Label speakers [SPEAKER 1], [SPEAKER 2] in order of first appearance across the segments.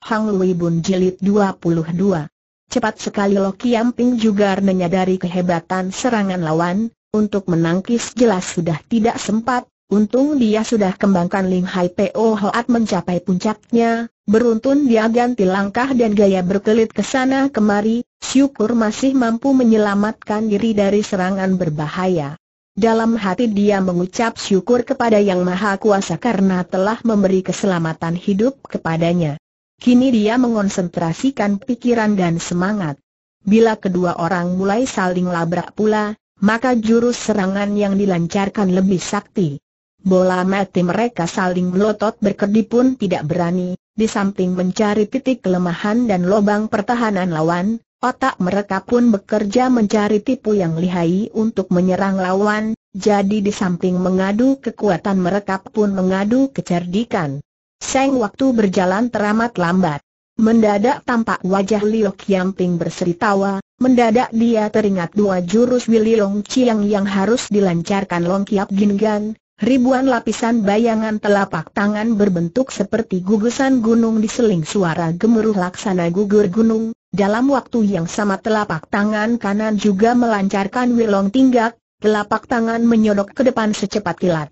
[SPEAKER 1] Hang Lui Bun Jilid 22 Cepat sekali Lo Yamping juga menyadari kehebatan serangan lawan, untuk menangkis jelas sudah tidak sempat, untung dia sudah kembangkan Ling Hai Po Hoat mencapai puncaknya, beruntun dia ganti langkah dan gaya berkelit ke sana kemari, syukur masih mampu menyelamatkan diri dari serangan berbahaya. Dalam hati dia mengucap syukur kepada Yang Maha Kuasa karena telah memberi keselamatan hidup kepadanya. Kini dia mengonsentrasikan pikiran dan semangat. Bila kedua orang mulai saling labrak pula, maka jurus serangan yang dilancarkan lebih sakti. Bola mati mereka saling melotot berkedip pun tidak berani, di samping mencari titik kelemahan dan lobang pertahanan lawan, otak mereka pun bekerja mencari tipu yang lihai untuk menyerang lawan, jadi di samping mengadu kekuatan mereka pun mengadu kecerdikan. Seng waktu berjalan teramat lambat. Mendadak tampak wajah Liu Qiangping berseri tawa, mendadak dia teringat dua jurus Wililong Chiang yang harus dilancarkan Long Kiap Gingan, ribuan lapisan bayangan telapak tangan berbentuk seperti gugusan gunung diseling suara gemuruh laksana gugur gunung, dalam waktu yang sama telapak tangan kanan juga melancarkan wilong tinggak, telapak tangan menyodok ke depan secepat kilat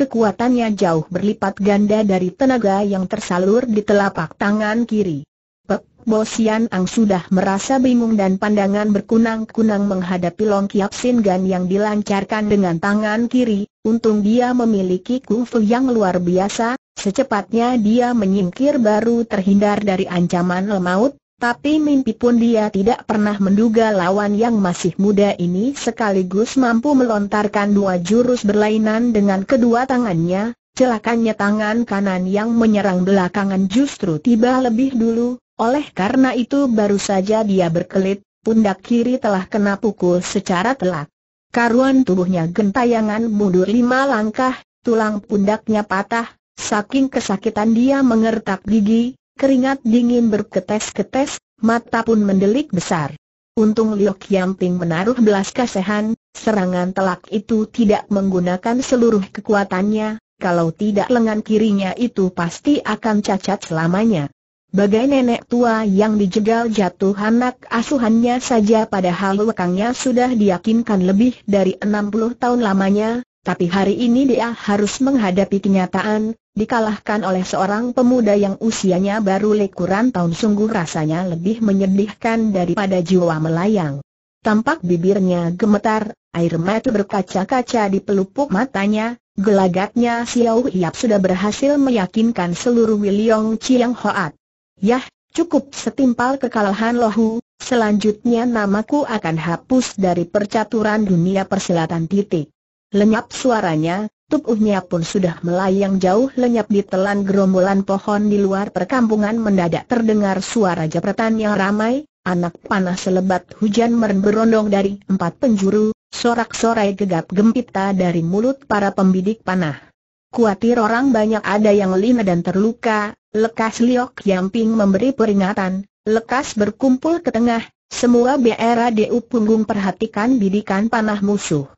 [SPEAKER 1] kekuatannya jauh berlipat ganda dari tenaga yang tersalur di telapak tangan kiri. Pek Bosian Ang sudah merasa bingung dan pandangan berkunang-kunang menghadapi Long Kiap Sin Gan yang dilancarkan dengan tangan kiri, untung dia memiliki kungfu yang luar biasa, secepatnya dia menyingkir baru terhindar dari ancaman lemaut, tapi mimpi pun dia tidak pernah menduga lawan yang masih muda ini sekaligus mampu melontarkan dua jurus berlainan dengan kedua tangannya, celakannya tangan kanan yang menyerang belakangan justru tiba lebih dulu, oleh karena itu baru saja dia berkelit, pundak kiri telah kena pukul secara telak. Karuan tubuhnya gentayangan mundur lima langkah, tulang pundaknya patah, saking kesakitan dia mengertak gigi, keringat dingin berketes-ketes, mata pun mendelik besar. Untung Liu Qiangping menaruh belas kasihan, serangan telak itu tidak menggunakan seluruh kekuatannya, kalau tidak lengan kirinya itu pasti akan cacat selamanya. Bagai nenek tua yang dijegal jatuh anak asuhannya saja padahal lekangnya sudah diyakinkan lebih dari 60 tahun lamanya, tapi hari ini dia harus menghadapi kenyataan, dikalahkan oleh seorang pemuda yang usianya baru lekuran tahun sungguh rasanya lebih menyedihkan daripada jiwa melayang. Tampak bibirnya gemetar, air mata berkaca-kaca di pelupuk matanya, gelagatnya Xiao Hiap sudah berhasil meyakinkan seluruh Wiliong Chiang Hoat. Yah, cukup setimpal kekalahan lohu, selanjutnya namaku akan hapus dari percaturan dunia persilatan titik. Lenyap suaranya, tubuhnya pun sudah melayang jauh lenyap di telan gerombolan pohon di luar perkampungan mendadak terdengar suara jepretan yang ramai, anak panah selebat hujan berondong dari empat penjuru, sorak-sorai gegap gempita dari mulut para pembidik panah. Kuatir orang banyak ada yang lina dan terluka, lekas Liok Yamping memberi peringatan, lekas berkumpul ke tengah, semua BRADU punggung perhatikan bidikan panah musuh.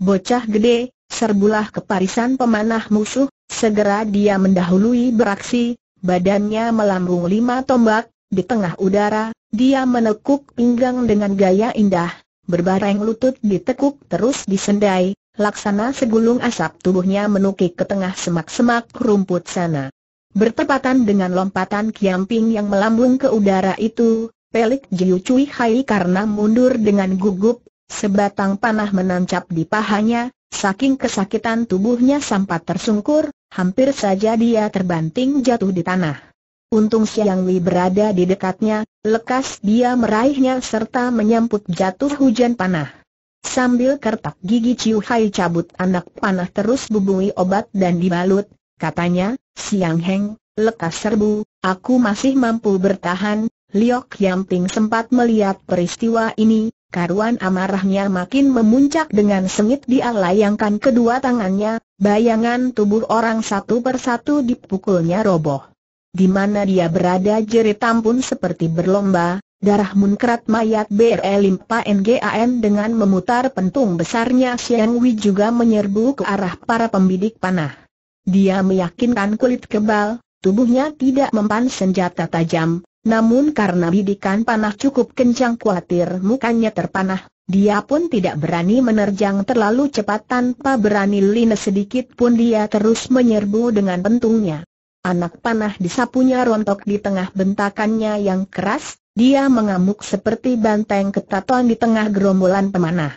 [SPEAKER 1] Bocah gede, serbulah keparisan pemanah musuh, segera dia mendahului beraksi, badannya melambung lima tombak, di tengah udara, dia menekuk pinggang dengan gaya indah, berbareng lutut ditekuk terus disendai, laksana segulung asap tubuhnya menukik ke tengah semak-semak rumput sana. Bertepatan dengan lompatan kiamping yang melambung ke udara itu, Pelik Jiu Cui Hai karena mundur dengan gugup, Sebatang panah menancap di pahanya, saking kesakitan tubuhnya sempat tersungkur, hampir saja dia terbanting jatuh di tanah. Untung Siang Li berada di dekatnya, lekas dia meraihnya serta menyambut jatuh hujan panah. Sambil kertak gigi Ciu Hai cabut anak panah terus bubui obat dan dibalut, katanya, Siang Heng, lekas serbu, aku masih mampu bertahan, Liok Yamping sempat melihat peristiwa ini, Karuan amarahnya makin memuncak dengan sengit dia layangkan kedua tangannya, bayangan tubuh orang satu persatu dipukulnya roboh. Di mana dia berada jerit pun seperti berlomba, darah munkrat mayat berlimpa NGAN dengan memutar pentung besarnya Xiang Wei juga menyerbu ke arah para pembidik panah. Dia meyakinkan kulit kebal, tubuhnya tidak mempan senjata tajam, namun karena bidikan panah cukup kencang khawatir mukanya terpanah, dia pun tidak berani menerjang terlalu cepat tanpa berani lina sedikit pun dia terus menyerbu dengan pentungnya. Anak panah disapunya rontok di tengah bentakannya yang keras, dia mengamuk seperti banteng ketatuan di tengah gerombolan pemanah.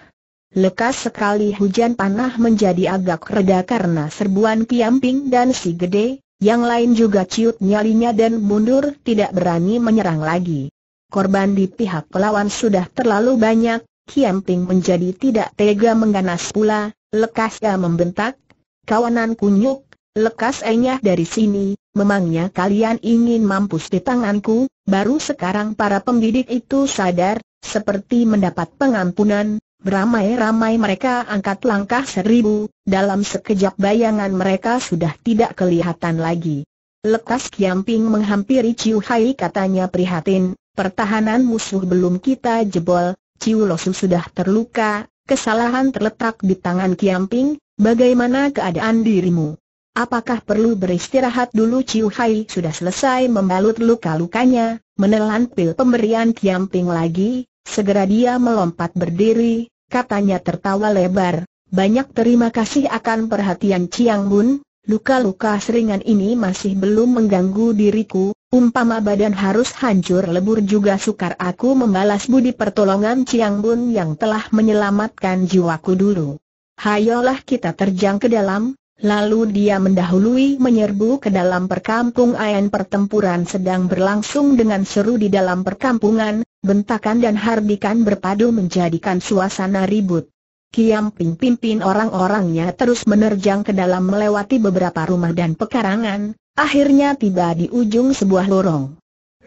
[SPEAKER 1] Lekas sekali hujan panah menjadi agak reda karena serbuan Kiamping dan si gede, yang lain juga ciut nyalinya dan mundur tidak berani menyerang lagi. Korban di pihak pelawan sudah terlalu banyak, Kiamping menjadi tidak tega mengganas pula, Lekas ia membentak, kawanan kunyuk, lekas enyah dari sini, memangnya kalian ingin mampus di tanganku, baru sekarang para pembidik itu sadar, seperti mendapat pengampunan, Beramai-ramai mereka angkat langkah seribu, dalam sekejap bayangan mereka sudah tidak kelihatan lagi. Lekas Kiamping menghampiri Ciu Hai katanya prihatin, pertahanan musuh belum kita jebol, Ciu Losu sudah terluka, kesalahan terletak di tangan Kiamping, bagaimana keadaan dirimu? Apakah perlu beristirahat dulu Ciu Hai sudah selesai membalut luka-lukanya, menelan pil pemberian Kiamping lagi, segera dia melompat berdiri, katanya tertawa lebar, banyak terima kasih akan perhatian Chiang Bun, luka-luka seringan ini masih belum mengganggu diriku, umpama badan harus hancur lebur juga sukar aku membalas budi pertolongan Chiang Bun yang telah menyelamatkan jiwaku dulu. Hayolah kita terjang ke dalam, lalu dia mendahului menyerbu ke dalam perkampung ayan pertempuran sedang berlangsung dengan seru di dalam perkampungan, Bentakan dan hardikan berpadu menjadikan suasana ribut. Kiam Ping pimpin orang-orangnya terus menerjang ke dalam melewati beberapa rumah dan pekarangan, akhirnya tiba di ujung sebuah lorong.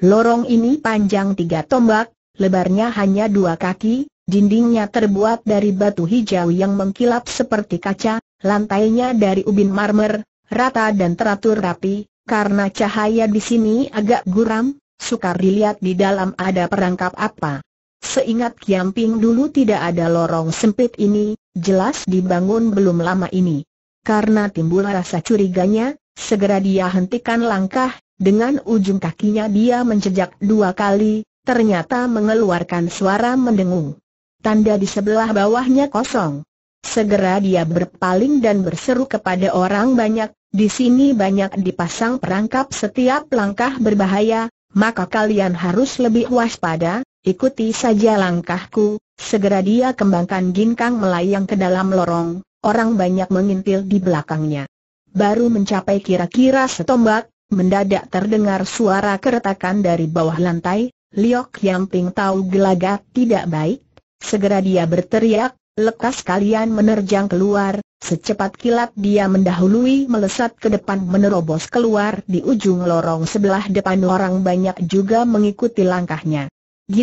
[SPEAKER 1] Lorong ini panjang tiga tombak, lebarnya hanya dua kaki, dindingnya terbuat dari batu hijau yang mengkilap seperti kaca, lantainya dari ubin marmer, rata dan teratur rapi, karena cahaya di sini agak guram, Sukar dilihat di dalam ada perangkap apa. Seingat Kiamping dulu tidak ada lorong sempit ini, jelas dibangun belum lama ini. Karena timbul rasa curiganya, segera dia hentikan langkah, dengan ujung kakinya dia menjejak dua kali, ternyata mengeluarkan suara mendengung. Tanda di sebelah bawahnya kosong. Segera dia berpaling dan berseru kepada orang banyak, di sini banyak dipasang perangkap setiap langkah berbahaya, maka kalian harus lebih waspada, ikuti saja langkahku, segera dia kembangkan ginkang melayang ke dalam lorong, orang banyak mengintil di belakangnya. Baru mencapai kira-kira setombak, mendadak terdengar suara keretakan dari bawah lantai, Liok yang ping tahu gelagat tidak baik, segera dia berteriak, Lekas kalian menerjang keluar, secepat kilat dia mendahului melesat ke depan menerobos keluar di ujung lorong sebelah depan orang banyak juga mengikuti langkahnya.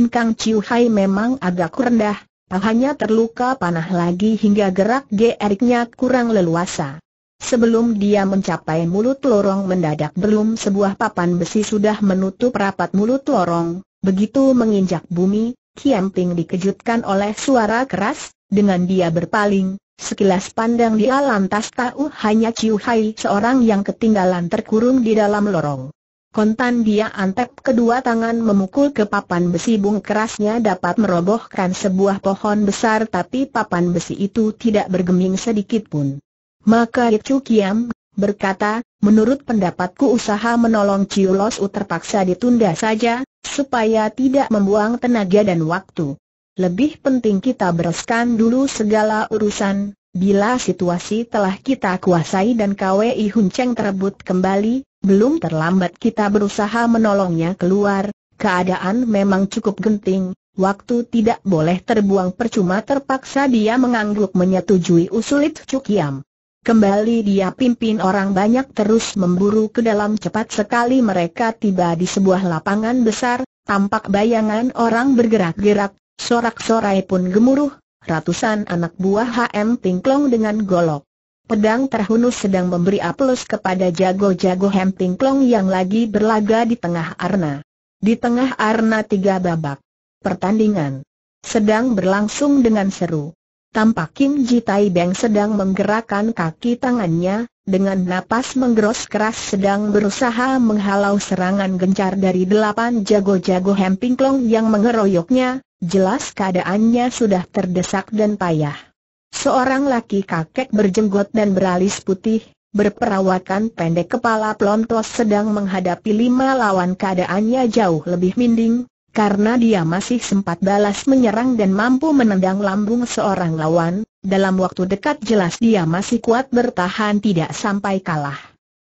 [SPEAKER 1] Kang Chiu Hai memang agak rendah, pahanya terluka panah lagi hingga gerak geriknya kurang leluasa. Sebelum dia mencapai mulut lorong mendadak belum sebuah papan besi sudah menutup rapat mulut lorong, begitu menginjak bumi, Kiamping dikejutkan oleh suara keras, dengan dia berpaling, sekilas pandang dia lantas tahu hanya Ciu Hai seorang yang ketinggalan terkurung di dalam lorong. Kontan dia antep kedua tangan memukul ke papan besi bung kerasnya dapat merobohkan sebuah pohon besar tapi papan besi itu tidak bergeming sedikit pun. Maka Chu Kiam berkata, menurut pendapatku usaha menolong Ciu Losu terpaksa ditunda saja, supaya tidak membuang tenaga dan waktu. Lebih penting kita bereskan dulu segala urusan, bila situasi telah kita kuasai dan KWI Hun Cheng terebut kembali, belum terlambat kita berusaha menolongnya keluar, keadaan memang cukup genting, waktu tidak boleh terbuang percuma terpaksa dia mengangguk menyetujui usul Cukiam. Kembali dia pimpin orang banyak terus memburu ke dalam cepat sekali mereka tiba di sebuah lapangan besar, tampak bayangan orang bergerak-gerak, Sorak-sorai pun gemuruh, ratusan anak buah HM Tingklong dengan golok. Pedang terhunus sedang memberi aplos kepada jago-jago HM Tingklong yang lagi berlaga di tengah arna. Di tengah arna tiga babak. Pertandingan sedang berlangsung dengan seru. Tampak Kim Ji Tai Beng sedang menggerakkan kaki tangannya, dengan napas menggeros keras sedang berusaha menghalau serangan gencar dari delapan jago-jago Hempingklong yang mengeroyoknya, jelas keadaannya sudah terdesak dan payah. Seorang laki kakek berjenggot dan beralis putih, berperawakan pendek kepala plontos sedang menghadapi lima lawan keadaannya jauh lebih minding, karena dia masih sempat balas menyerang dan mampu menendang lambung seorang lawan, dalam waktu dekat jelas dia masih kuat bertahan tidak sampai kalah.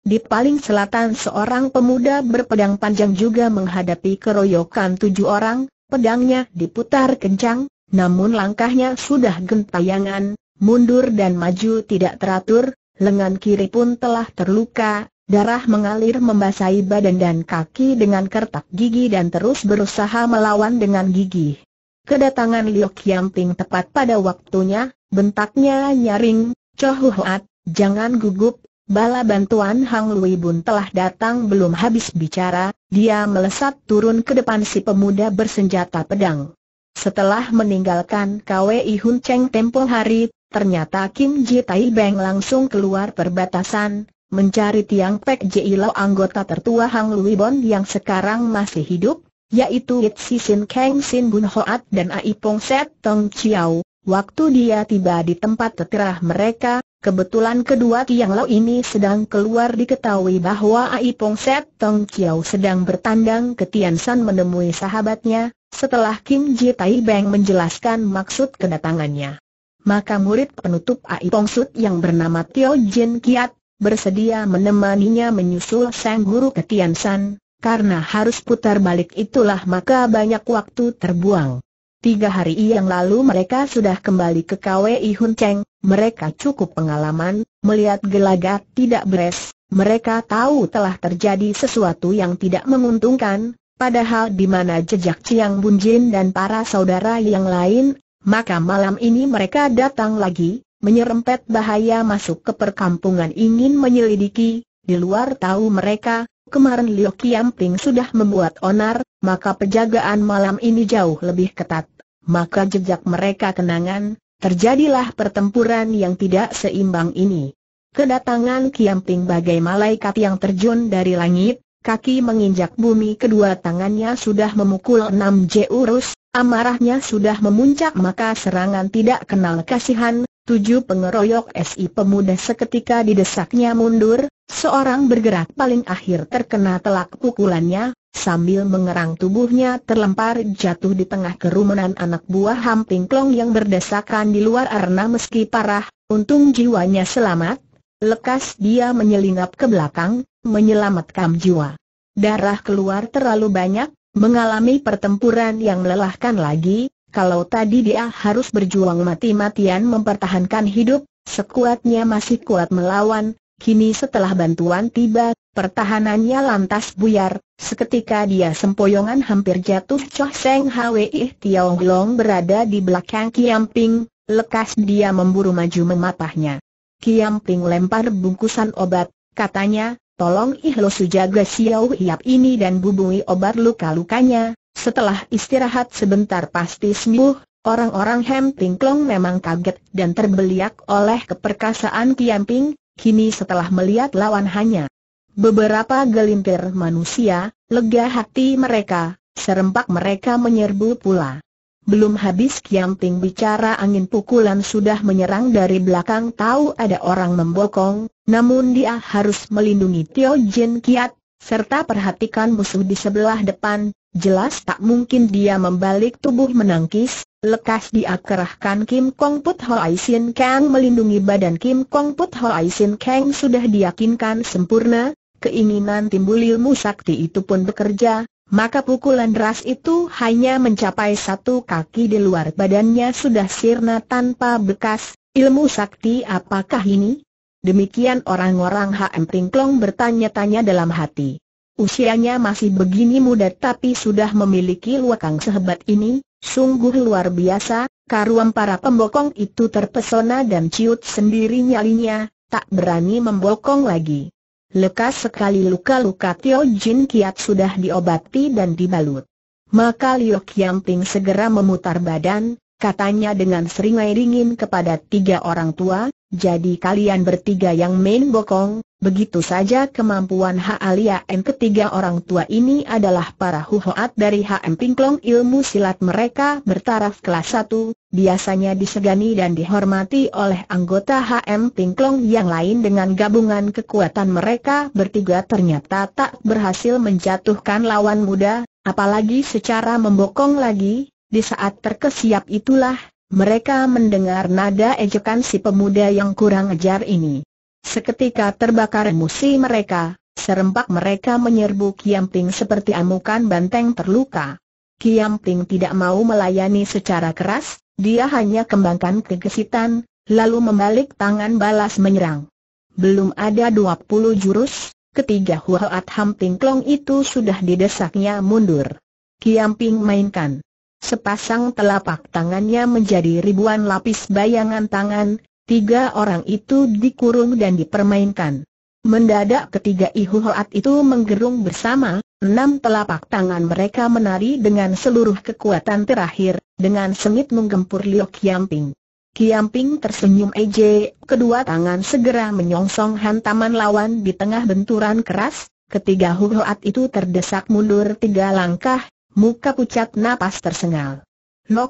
[SPEAKER 1] Di paling selatan seorang pemuda berpedang panjang juga menghadapi keroyokan tujuh orang, pedangnya diputar kencang, namun langkahnya sudah gentayangan, mundur dan maju tidak teratur, lengan kiri pun telah terluka, Darah mengalir membasahi badan dan kaki dengan kertak gigi dan terus berusaha melawan dengan gigi. Kedatangan Liu Qianting tepat pada waktunya, bentaknya nyaring, Huat, jangan gugup, bala bantuan Hang Lui Bun telah datang belum habis bicara, dia melesat turun ke depan si pemuda bersenjata pedang. Setelah meninggalkan KWI Hun Cheng tempo hari, ternyata Kim Ji Tai Beng langsung keluar perbatasan, mencari Tiang Pek Jilo anggota tertua Hang Lui Bon yang sekarang masih hidup, yaitu It Si Sin Kang Sin Bun Hoat dan Ai Pong Set Tong Chiao. Waktu dia tiba di tempat tetirah mereka, kebetulan kedua Tiang Lo ini sedang keluar diketahui bahwa Ai Pong Set Tong Chiao sedang bertandang ke Tian San menemui sahabatnya, setelah Kim Ji Tai Beng menjelaskan maksud kedatangannya. Maka murid penutup Ai Pong Sut yang bernama Tio Jin Kiat bersedia menemaninya menyusul sang guru ke San karena harus putar balik itulah maka banyak waktu terbuang. Tiga hari yang lalu mereka sudah kembali ke KWI Hun Cheng, mereka cukup pengalaman, melihat gelagat tidak beres, mereka tahu telah terjadi sesuatu yang tidak menguntungkan, padahal di mana jejak Chiang Jin dan para saudara yang lain, maka malam ini mereka datang lagi, menyerempet bahaya masuk ke perkampungan ingin menyelidiki, di luar tahu mereka, kemarin Liu Qiangping sudah membuat onar, maka penjagaan malam ini jauh lebih ketat. Maka jejak mereka kenangan, terjadilah pertempuran yang tidak seimbang ini. Kedatangan Qiangping bagai malaikat yang terjun dari langit, kaki menginjak bumi kedua tangannya sudah memukul enam jurus, amarahnya sudah memuncak maka serangan tidak kenal kasihan, tujuh pengeroyok SI pemuda seketika didesaknya mundur, seorang bergerak paling akhir terkena telak pukulannya, sambil mengerang tubuhnya terlempar jatuh di tengah kerumunan anak buah Hamping Klong yang berdesakan di luar arena meski parah, untung jiwanya selamat, Lekas dia menyelinap ke belakang, menyelamatkan jiwa. Darah keluar terlalu banyak, mengalami pertempuran yang melelahkan lagi, kalau tadi dia harus berjuang mati-matian mempertahankan hidup, sekuatnya masih kuat melawan, kini setelah bantuan tiba, pertahanannya lantas buyar, seketika dia sempoyongan hampir jatuh Choh Seng Hwi Tiaw Long berada di belakang Kiamping, lekas dia memburu maju memapahnya. Kiam Ping lempar bungkusan obat, katanya, tolong Ihlosu jaga Xiao Hiap ini dan bubungi obat luka-lukanya, setelah istirahat sebentar pasti sembuh. Orang-orang Hem Ping Klong memang kaget dan terbeliak oleh keperkasaan Kiam Ping, kini setelah melihat lawan hanya beberapa gelintir manusia, lega hati mereka, serempak mereka menyerbu pula. Belum habis Kiam Ping bicara angin pukulan sudah menyerang dari belakang tahu ada orang membokong, namun dia harus melindungi Tio Jin Kiat, serta perhatikan musuh di sebelah depan, jelas tak mungkin dia membalik tubuh menangkis, lekas dia kerahkan Kim Kong Put Hoai Sin Kang melindungi badan Kim Kong Put Hoai Sin Kang sudah diyakinkan sempurna, keinginan timbul ilmu sakti itu pun bekerja, maka pukulan deras itu hanya mencapai satu kaki di luar badannya sudah sirna tanpa bekas, ilmu sakti apakah ini? Demikian orang-orang HM Tingklong bertanya-tanya dalam hati. Usianya masih begini muda tapi sudah memiliki luakang sehebat ini, sungguh luar biasa, karuan para pembokong itu terpesona dan ciut sendiri nyalinya, tak berani membokong lagi. Lekas sekali luka-luka Tio Jin Kiat sudah diobati dan dibalut. Maka Liu Ping segera memutar badan, katanya dengan seringai dingin kepada tiga orang tua, jadi kalian bertiga yang main bokong, Begitu saja kemampuan Alia N ketiga orang tua ini adalah para huhoat dari M Pingklong ilmu silat mereka bertaraf kelas 1, biasanya disegani dan dihormati oleh anggota M Pingklong yang lain dengan gabungan kekuatan mereka bertiga ternyata tak berhasil menjatuhkan lawan muda, apalagi secara membokong lagi, di saat terkesiap itulah mereka mendengar nada ejekan si pemuda yang kurang ajar ini. Seketika terbakar emosi mereka, serempak mereka menyerbu Kiamping seperti amukan banteng terluka. Kiamping tidak mau melayani secara keras, dia hanya kembangkan kegesitan, lalu membalik tangan balas menyerang. Belum ada 20 jurus, ketiga Huat Hamping Klong itu sudah didesaknya mundur. Kiamping mainkan. Sepasang telapak tangannya menjadi ribuan lapis bayangan tangan, Tiga orang itu dikurung dan dipermainkan. Mendadak ketiga Ihuhoat itu menggerung bersama, enam telapak tangan mereka menari dengan seluruh kekuatan terakhir, dengan sengit menggempur Liu Kiamping. Kiamping tersenyum eje, kedua tangan segera menyongsong hantaman lawan di tengah benturan keras, ketiga Huhoat itu terdesak mundur tiga langkah, muka pucat napas tersengal. Liu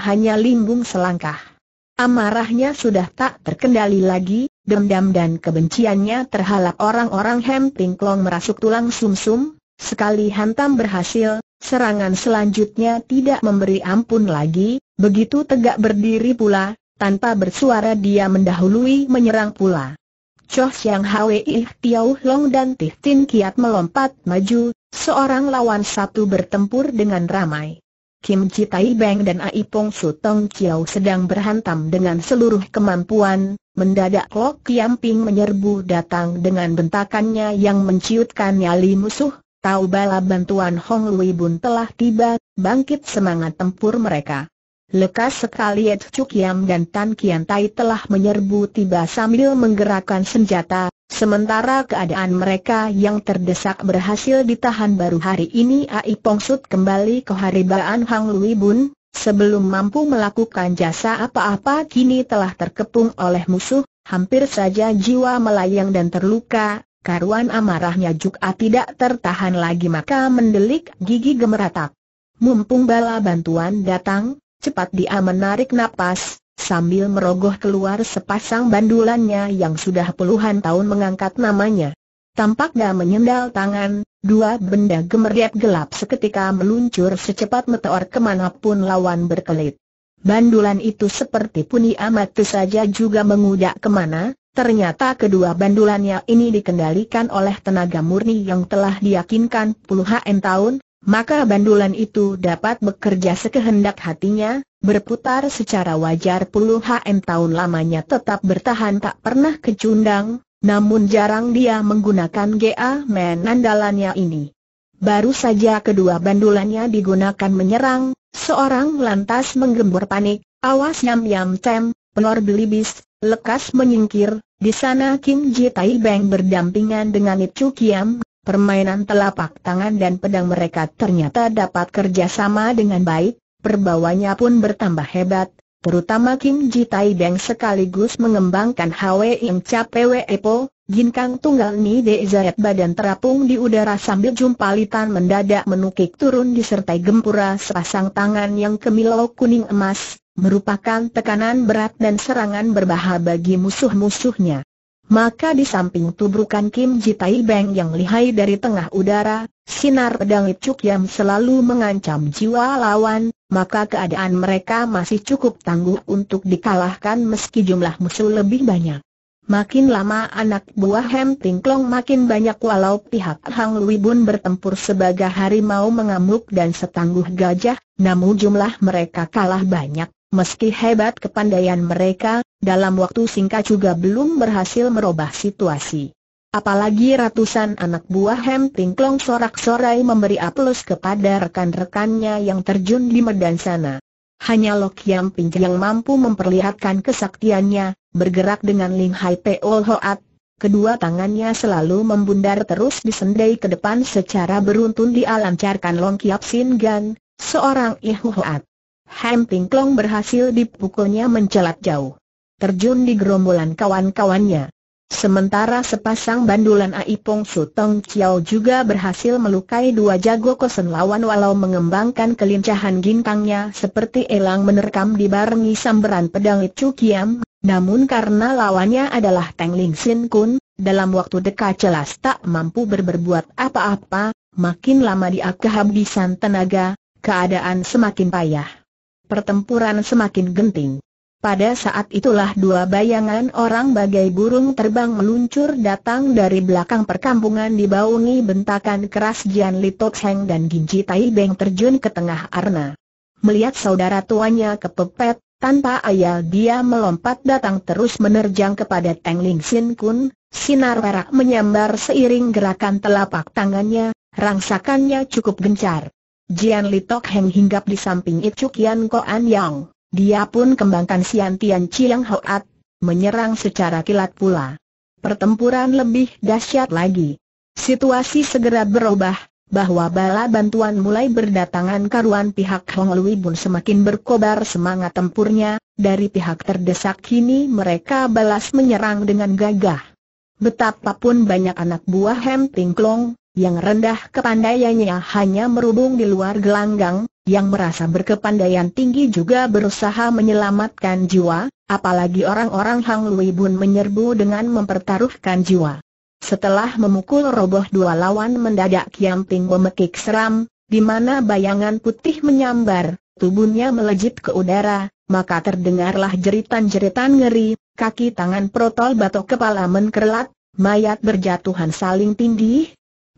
[SPEAKER 1] hanya limbung selangkah. Amarahnya sudah tak terkendali lagi, dendam dan kebenciannya terhalap orang-orang Hem Klong merasuk tulang sumsum, -sum, sekali hantam berhasil, serangan selanjutnya tidak memberi ampun lagi, begitu tegak berdiri pula, tanpa bersuara dia mendahului menyerang pula. Choh Siang Hwei Tiau Long dan Tih Tin Kiat melompat maju, seorang lawan satu bertempur dengan ramai. Kim Tai Beng dan Ai Pong Su Tong Chiao sedang berhantam dengan seluruh kemampuan, mendadak Lok Kiam Ping menyerbu datang dengan bentakannya yang menciutkan nyali musuh, tahu bala bantuan Hong Lui Bun telah tiba, bangkit semangat tempur mereka. Lekas sekali Cuk Yam dan Tan Kian Tai telah menyerbu tiba sambil menggerakkan senjata, sementara keadaan mereka yang terdesak berhasil ditahan baru hari ini Ai Pong Sut kembali ke haribaan Hang Lui Bun, sebelum mampu melakukan jasa apa-apa kini telah terkepung oleh musuh, hampir saja jiwa melayang dan terluka, karuan amarahnya juga tidak tertahan lagi maka mendelik gigi gemeratap. Mumpung bala bantuan datang, Cepat dia menarik napas, sambil merogoh keluar sepasang bandulannya yang sudah puluhan tahun mengangkat namanya. Tampaknya menyendal tangan, dua benda gemerlap gelap seketika meluncur secepat meteor kemanapun lawan berkelit. Bandulan itu seperti puni amat saja juga mengudak kemana, ternyata kedua bandulannya ini dikendalikan oleh tenaga murni yang telah diyakinkan puluhan tahun, maka bandulan itu dapat bekerja sekehendak hatinya, berputar secara wajar puluhan tahun lamanya tetap bertahan tak pernah kecundang, namun jarang dia menggunakan GA men andalannya ini. Baru saja kedua bandulannya digunakan menyerang, seorang lantas menggembur panik, awas nyam Yam Tem, penor belibis, lekas menyingkir, di sana Kim Ji Tai Beng berdampingan dengan Ip Chu Kiam Permainan telapak tangan dan pedang mereka ternyata dapat kerjasama dengan baik, perbawanya pun bertambah hebat, terutama Kim Ji Tai Beng sekaligus mengembangkan Hwe Im Cha Pwe gin Ginkang Tunggal Ni zayat badan terapung di udara sambil jumpalitan mendadak menukik turun disertai gempura sepasang tangan yang kemilau kuning emas, merupakan tekanan berat dan serangan berbahaya bagi musuh-musuhnya. Maka di samping tubrukan Kim Jitai Beng yang lihai dari tengah udara, sinar pedang Icuk yang selalu mengancam jiwa lawan, maka keadaan mereka masih cukup tangguh untuk dikalahkan meski jumlah musuh lebih banyak. Makin lama anak buah Hem Tingklong makin banyak walau pihak Hang Lui Bun bertempur sebagai harimau mengamuk dan setangguh gajah, namun jumlah mereka kalah banyak. Meski hebat kepandaian mereka, dalam waktu singkat juga belum berhasil merubah situasi. Apalagi ratusan anak buah Hem Tingklong sorak-sorai memberi aplaus kepada rekan-rekannya yang terjun di medan sana. Hanya Lok Yam Ping yang mampu memperlihatkan kesaktiannya, bergerak dengan Ling Hai Peol Hoat. Kedua tangannya selalu membundar terus disendai ke depan secara beruntun dialancarkan Long Kiap Sin Gan, seorang Ihu Hoat. Ham Pingklong berhasil dipukulnya mencelat jauh. Terjun di gerombolan kawan-kawannya. Sementara sepasang bandulan Aipong Tong Chiao juga berhasil melukai dua jago kosen lawan walau mengembangkan kelincahan gintangnya seperti elang menerkam di dibarengi samberan pedang Chu Kiam, namun karena lawannya adalah Teng Ling Sin Kun, dalam waktu dekat jelas tak mampu berberbuat apa-apa, makin lama dia kehabisan tenaga, keadaan semakin payah pertempuran semakin genting. Pada saat itulah dua bayangan orang bagai burung terbang meluncur datang dari belakang perkampungan dibaungi bentakan keras Jian Li Tok Heng dan Ginji Tai Beng terjun ke tengah arna. Melihat saudara tuanya kepepet, tanpa ayal dia melompat datang terus menerjang kepada Teng Ling Sin Kun, sinar merah menyambar seiring gerakan telapak tangannya, rangsakannya cukup gencar. Jian Li Tok Heng hinggap di samping Icu Kian Koan Yang. Dia pun kembangkan Sian Tian Chiang Hoat, menyerang secara kilat pula. Pertempuran lebih dahsyat lagi. Situasi segera berubah, bahwa bala bantuan mulai berdatangan karuan pihak Hong Lui pun semakin berkobar semangat tempurnya, dari pihak terdesak kini mereka balas menyerang dengan gagah. Betapapun banyak anak buah Hem Ting Klong, yang rendah kepandaiannya hanya merubung di luar gelanggang, yang merasa berkepandaian tinggi juga berusaha menyelamatkan jiwa, apalagi orang-orang Hang Lui Bun menyerbu dengan mempertaruhkan jiwa. Setelah memukul roboh dua lawan mendadak Kiam Ping memekik seram, di mana bayangan putih menyambar, tubuhnya melejit ke udara, maka terdengarlah jeritan-jeritan ngeri, kaki tangan protol batok kepala menkerlat, mayat berjatuhan saling tindih,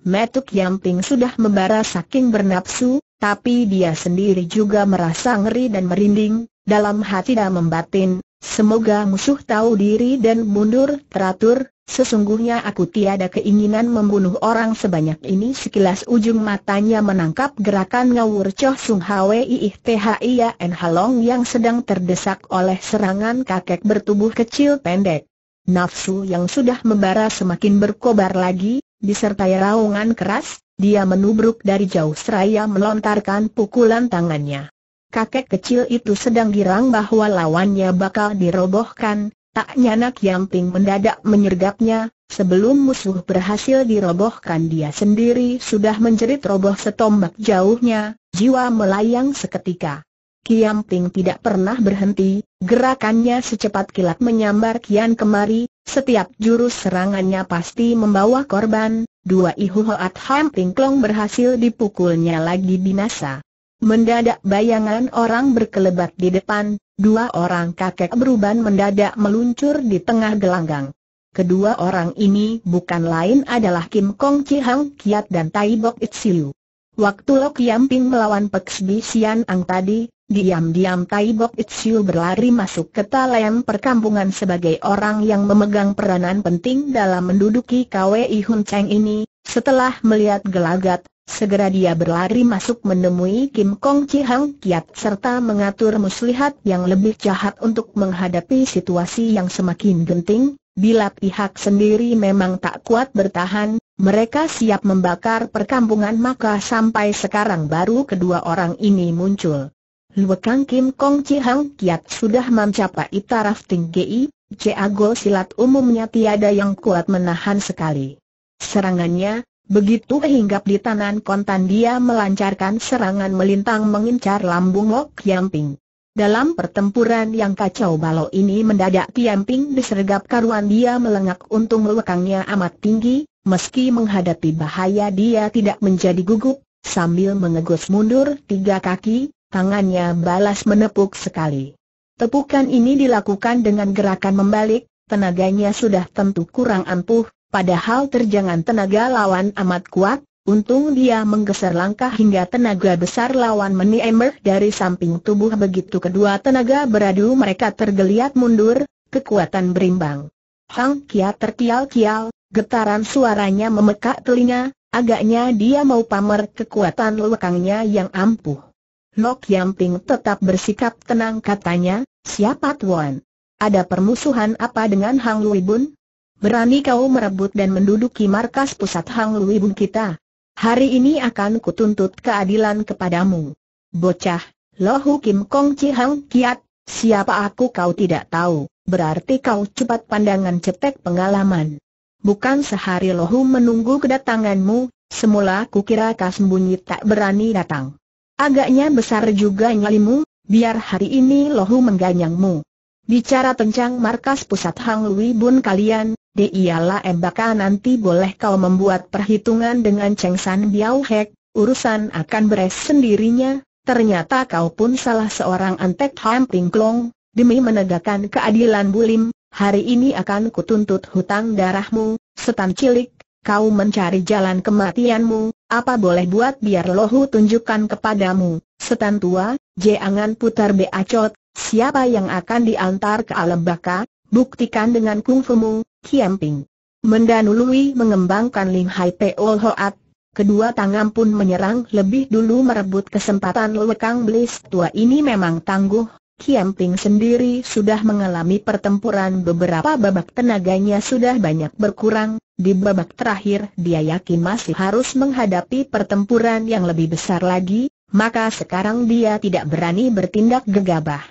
[SPEAKER 1] Metuk Yamping sudah membara saking bernapsu, tapi dia sendiri juga merasa ngeri dan merinding, dalam hati dan membatin, semoga musuh tahu diri dan mundur teratur, sesungguhnya aku tiada keinginan membunuh orang sebanyak ini sekilas ujung matanya menangkap gerakan ngawur Choh Sung Hwe Ih Thia Halong iya yang sedang terdesak oleh serangan kakek bertubuh kecil pendek. Nafsu yang sudah membara semakin berkobar lagi, disertai raungan keras, dia menubruk dari jauh seraya melontarkan pukulan tangannya. Kakek kecil itu sedang girang bahwa lawannya bakal dirobohkan, tak nyanak kiamping mendadak menyergapnya, sebelum musuh berhasil dirobohkan dia sendiri sudah menjerit roboh setombak jauhnya, jiwa melayang seketika. kiamping tidak pernah berhenti, gerakannya secepat kilat menyambar kian kemari, setiap jurus serangannya pasti membawa korban, dua Ihu Hoat Ham Pingklong berhasil dipukulnya lagi binasa. Mendadak bayangan orang berkelebat di depan, dua orang kakek beruban mendadak meluncur di tengah gelanggang. Kedua orang ini bukan lain adalah Kim Kong Chi Hang Kiat dan Tai Bok It Siu. Waktu Lok Yamping melawan Pek Sian Ang tadi, Diam-diam Tai Bok berlari masuk ke Talem perkampungan sebagai orang yang memegang peranan penting dalam menduduki KWI Hun Cheng ini, setelah melihat gelagat, Segera dia berlari masuk menemui Kim Kong Chi Hang Kiat serta mengatur muslihat yang lebih jahat untuk menghadapi situasi yang semakin genting. Bila pihak sendiri memang tak kuat bertahan, mereka siap membakar perkampungan maka sampai sekarang baru kedua orang ini muncul. Luekang Kim Kong Hang Kiat sudah mencapai taraf tinggi, Jago silat umumnya tiada yang kuat menahan sekali. Serangannya, begitu hinggap di tanah kontan dia melancarkan serangan melintang mengincar lambung Lok Ping. Dalam pertempuran yang kacau balau ini mendadak Tiamping disergap karuan dia melengak untung lekangnya amat tinggi, meski menghadapi bahaya dia tidak menjadi gugup, sambil mengegus mundur tiga kaki, Tangannya balas menepuk sekali. Tepukan ini dilakukan dengan gerakan membalik, tenaganya sudah tentu kurang ampuh, padahal terjangan tenaga lawan amat kuat, untung dia menggeser langkah hingga tenaga besar lawan meniember dari samping tubuh begitu kedua tenaga beradu mereka tergeliat mundur, kekuatan berimbang. Hang Kia terkial-kial, getaran suaranya memekak telinga, agaknya dia mau pamer kekuatan lekangnya yang ampuh. Lok Yamping tetap bersikap tenang katanya, siapa tuan? Ada permusuhan apa dengan Hang Lui Bun? Berani kau merebut dan menduduki markas pusat Hang Lui Bun kita? Hari ini akan kutuntut keadilan kepadamu. Bocah, Lohu Kim Kong Chi Hang Kiat, siapa aku kau tidak tahu, berarti kau cepat pandangan cetek pengalaman. Bukan sehari Lohu menunggu kedatanganmu, semula kukira kau sembunyi tak berani datang. Agaknya besar juga nyalimu, biar hari ini lohu mengganyangmu. Bicara tentang markas pusat Hang Lui Bun kalian, dialah embaka nanti boleh kau membuat perhitungan dengan Cheng San Biao Hek, urusan akan beres sendirinya, ternyata kau pun salah seorang antek Ham Ping Klong, demi menegakkan keadilan bulim, hari ini akan kutuntut hutang darahmu, setan cilik, kau mencari jalan kematianmu, apa boleh buat biar lohu tunjukkan kepadamu, setan tua, jangan putar beacot, siapa yang akan diantar ke alam baka, buktikan dengan kungfumu, kiamping. Mendanului mengembangkan Ling Hai Peol Hoat, kedua tangan pun menyerang lebih dulu merebut kesempatan lekang blis tua ini memang tangguh, Kiamping sendiri sudah mengalami pertempuran beberapa babak tenaganya sudah banyak berkurang, di babak terakhir dia yakin masih harus menghadapi pertempuran yang lebih besar lagi, maka sekarang dia tidak berani bertindak gegabah.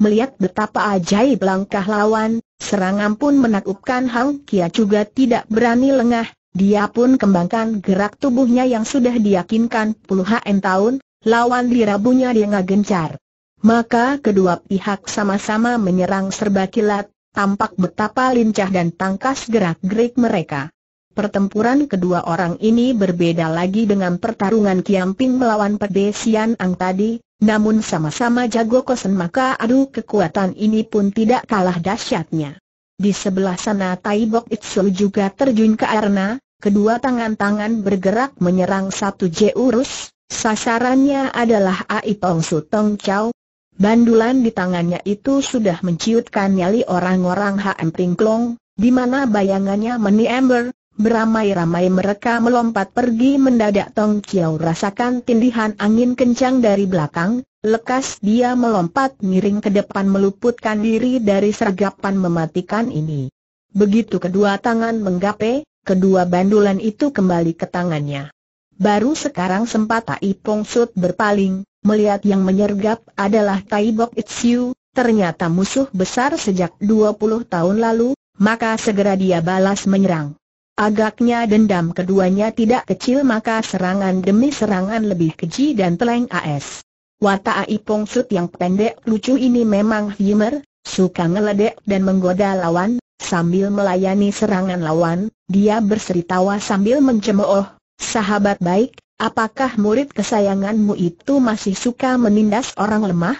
[SPEAKER 1] Melihat betapa ajaib langkah lawan, serangan pun menakutkan Hang Kia juga tidak berani lengah, dia pun kembangkan gerak tubuhnya yang sudah diyakinkan puluhan tahun, lawan dirabunya dia gencar. Maka kedua pihak sama-sama menyerang serba kilat, tampak betapa lincah dan tangkas gerak-gerik mereka. Pertempuran kedua orang ini berbeda lagi dengan pertarungan Kiamping melawan Pedesian Ang tadi, namun sama-sama jago kosen maka adu kekuatan ini pun tidak kalah dahsyatnya. Di sebelah sana Tai Bok juga terjun ke arena, kedua tangan-tangan bergerak menyerang satu Jeurus, sasarannya adalah Ai Pong Su Chow, Bandulan di tangannya itu sudah menciutkan nyali orang-orang HM Pingklong, di mana bayangannya meniember, beramai-ramai mereka melompat pergi mendadak Tong Chiao rasakan tindihan angin kencang dari belakang, lekas dia melompat miring ke depan meluputkan diri dari sergapan mematikan ini. Begitu kedua tangan menggape, kedua bandulan itu kembali ke tangannya. Baru sekarang sempat Tai Pong berpaling, melihat yang menyergap adalah Taibok Itsiu, ternyata musuh besar sejak 20 tahun lalu, maka segera dia balas menyerang. Agaknya dendam keduanya tidak kecil maka serangan demi serangan lebih keji dan teleng AS. Watak Ipong Sut yang pendek lucu ini memang humor, suka ngeledek dan menggoda lawan, sambil melayani serangan lawan, dia berseri tawa sambil mencemooh, sahabat baik, Apakah murid kesayanganmu itu masih suka menindas orang lemah?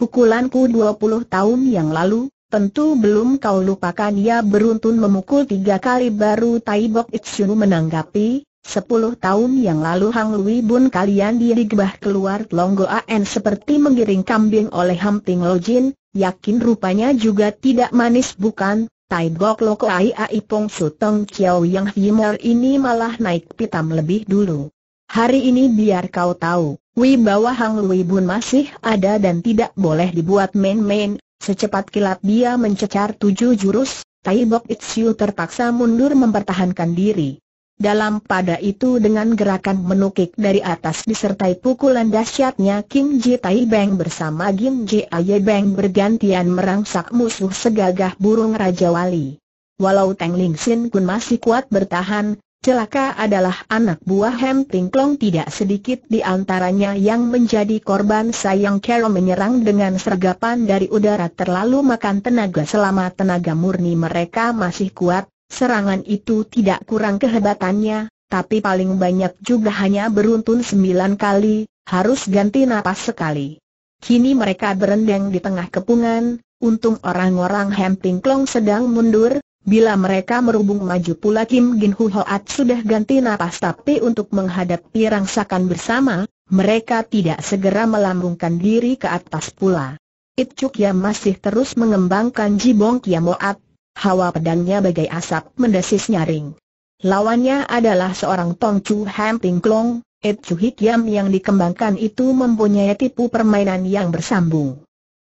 [SPEAKER 1] Pukulanku 20 tahun yang lalu, tentu belum kau lupakan ia beruntun memukul tiga kali baru Taibok Itsunu menanggapi, Sepuluh tahun yang lalu Hang Lui Bun kalian digebah keluar Longgo An seperti menggiring kambing oleh Hamping Lojin, yakin rupanya juga tidak manis bukan? Tai Gok Loko Ai Ai Pong Sutong Chiao Yang Himer ini malah naik pitam lebih dulu. Hari ini biar kau tahu, wibawa Hang Lui masih ada dan tidak boleh dibuat main-main. Secepat kilat dia mencecar tujuh jurus, Tai Bok Itziu terpaksa mundur mempertahankan diri. Dalam pada itu dengan gerakan menukik dari atas disertai pukulan dahsyatnya Kim Ji Tai Beng bersama Kim Ji Aye Beng bergantian merangsak musuh segagah burung Raja Wali. Walau Teng Ling Sin Kun masih kuat bertahan, Celaka adalah anak buah Hem Tingklong tidak sedikit di antaranya yang menjadi korban sayang Kero menyerang dengan sergapan dari udara terlalu makan tenaga selama tenaga murni mereka masih kuat, serangan itu tidak kurang kehebatannya, tapi paling banyak juga hanya beruntun sembilan kali, harus ganti napas sekali. Kini mereka berendang di tengah kepungan, untung orang-orang Hem Tingklong sedang mundur, Bila mereka merubung maju pula Kim Gin Hu Hoat sudah ganti napas tapi untuk menghadapi rangsakan bersama, mereka tidak segera melambungkan diri ke atas pula. It Chuk Yam masih terus mengembangkan Jibong Hoat. hawa pedangnya bagai asap mendesis nyaring. Lawannya adalah seorang Tong Chu Ham Ping Klong, It Chuk Hik Yam yang dikembangkan itu mempunyai tipu permainan yang bersambung.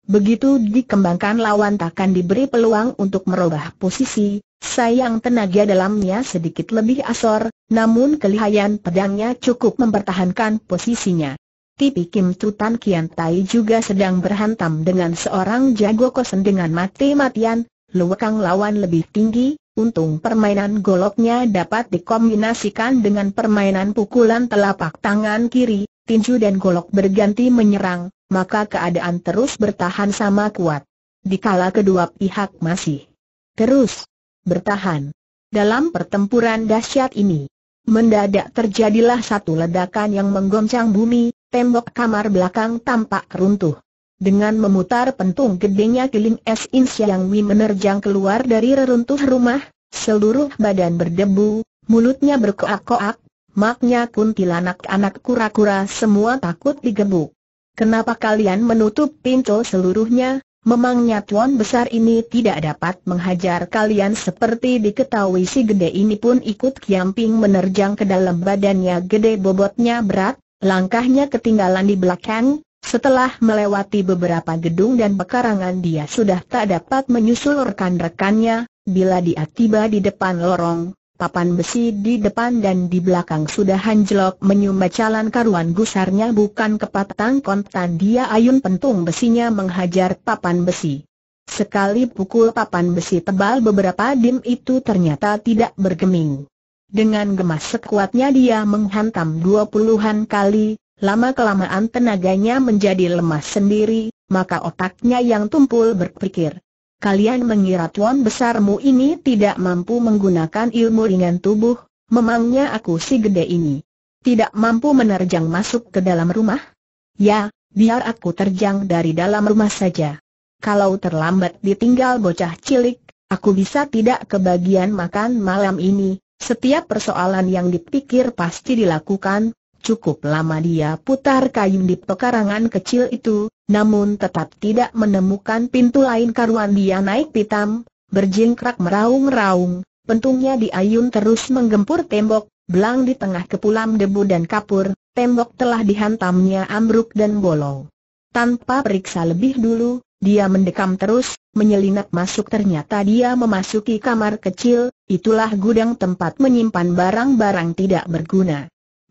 [SPEAKER 1] Begitu dikembangkan lawan takkan diberi peluang untuk merubah posisi, sayang tenaga dalamnya sedikit lebih asor, namun kelihayan pedangnya cukup mempertahankan posisinya. Tipi Kim Tutan Kian Tai juga sedang berhantam dengan seorang jago kosen dengan mati-matian, luwekang lawan lebih tinggi, untung permainan goloknya dapat dikombinasikan dengan permainan pukulan telapak tangan kiri, tinju dan golok berganti menyerang, maka keadaan terus bertahan sama kuat. Dikala kedua pihak masih terus bertahan dalam pertempuran dahsyat ini. Mendadak terjadilah satu ledakan yang menggoncang bumi, tembok kamar belakang tampak runtuh. Dengan memutar pentung gedenya kiling es In Siang Wi menerjang keluar dari reruntuh rumah, seluruh badan berdebu, mulutnya berkoak-koak, maknya kuntilanak anak kura-kura semua takut digebuk. Kenapa kalian menutup pintu seluruhnya? Memangnya tuan besar ini tidak dapat menghajar kalian seperti diketahui si gede ini pun ikut kiamping menerjang ke dalam badannya gede bobotnya berat, langkahnya ketinggalan di belakang, setelah melewati beberapa gedung dan pekarangan dia sudah tak dapat menyusul rekan-rekannya, bila dia tiba di depan lorong, papan besi di depan dan di belakang sudah hanjlok menyumbat jalan karuan gusarnya bukan kepatang kontan dia ayun pentung besinya menghajar papan besi. Sekali pukul papan besi tebal beberapa dim itu ternyata tidak bergeming. Dengan gemas sekuatnya dia menghantam dua puluhan kali, lama-kelamaan tenaganya menjadi lemas sendiri, maka otaknya yang tumpul berpikir kalian mengira tuan besarmu ini tidak mampu menggunakan ilmu ringan tubuh, memangnya aku si gede ini tidak mampu menerjang masuk ke dalam rumah? Ya, biar aku terjang dari dalam rumah saja. Kalau terlambat ditinggal bocah cilik, aku bisa tidak kebagian makan malam ini. Setiap persoalan yang dipikir pasti dilakukan, Cukup lama dia putar kayu di pekarangan kecil itu, namun tetap tidak menemukan pintu lain karuan dia naik pitam, berjingkrak meraung-raung, pentungnya diayun terus menggempur tembok, belang di tengah kepulam debu dan kapur, tembok telah dihantamnya ambruk dan bolong. Tanpa periksa lebih dulu, dia mendekam terus, menyelinap masuk ternyata dia memasuki kamar kecil, itulah gudang tempat menyimpan barang-barang tidak berguna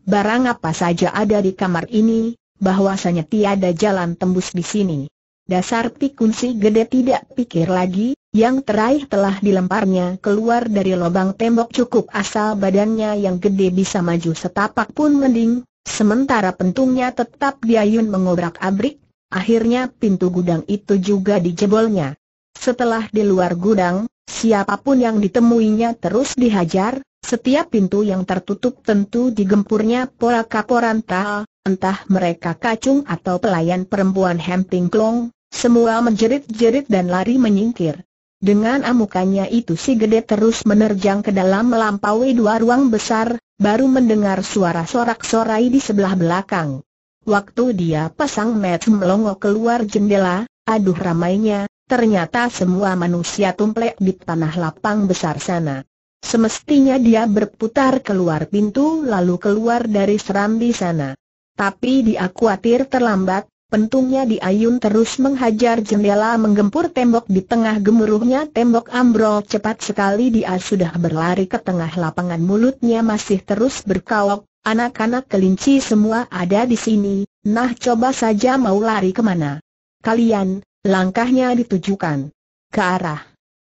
[SPEAKER 1] barang apa saja ada di kamar ini, bahwasanya tiada jalan tembus di sini. Dasar pikun si gede tidak pikir lagi, yang teraih telah dilemparnya keluar dari lubang tembok cukup asal badannya yang gede bisa maju setapak pun mending, sementara pentungnya tetap diayun mengobrak-abrik, akhirnya pintu gudang itu juga dijebolnya. Setelah di luar gudang, siapapun yang ditemuinya terus dihajar, setiap pintu yang tertutup tentu digempurnya pola kaporantal, entah mereka kacung atau pelayan perempuan Hemping Klong, semua menjerit-jerit dan lari menyingkir. Dengan amukannya itu si gede terus menerjang ke dalam melampaui dua ruang besar, baru mendengar suara sorak-sorai di sebelah belakang. Waktu dia pasang met melongo keluar jendela, aduh ramainya, ternyata semua manusia tumplek di tanah lapang besar sana. Semestinya dia berputar keluar pintu lalu keluar dari serambi sana. Tapi dia khawatir terlambat, pentungnya diayun terus menghajar jendela menggempur tembok di tengah gemuruhnya tembok ambrol cepat sekali dia sudah berlari ke tengah lapangan mulutnya masih terus berkawok, anak-anak kelinci semua ada di sini, nah coba saja mau lari kemana. Kalian, langkahnya ditujukan ke arah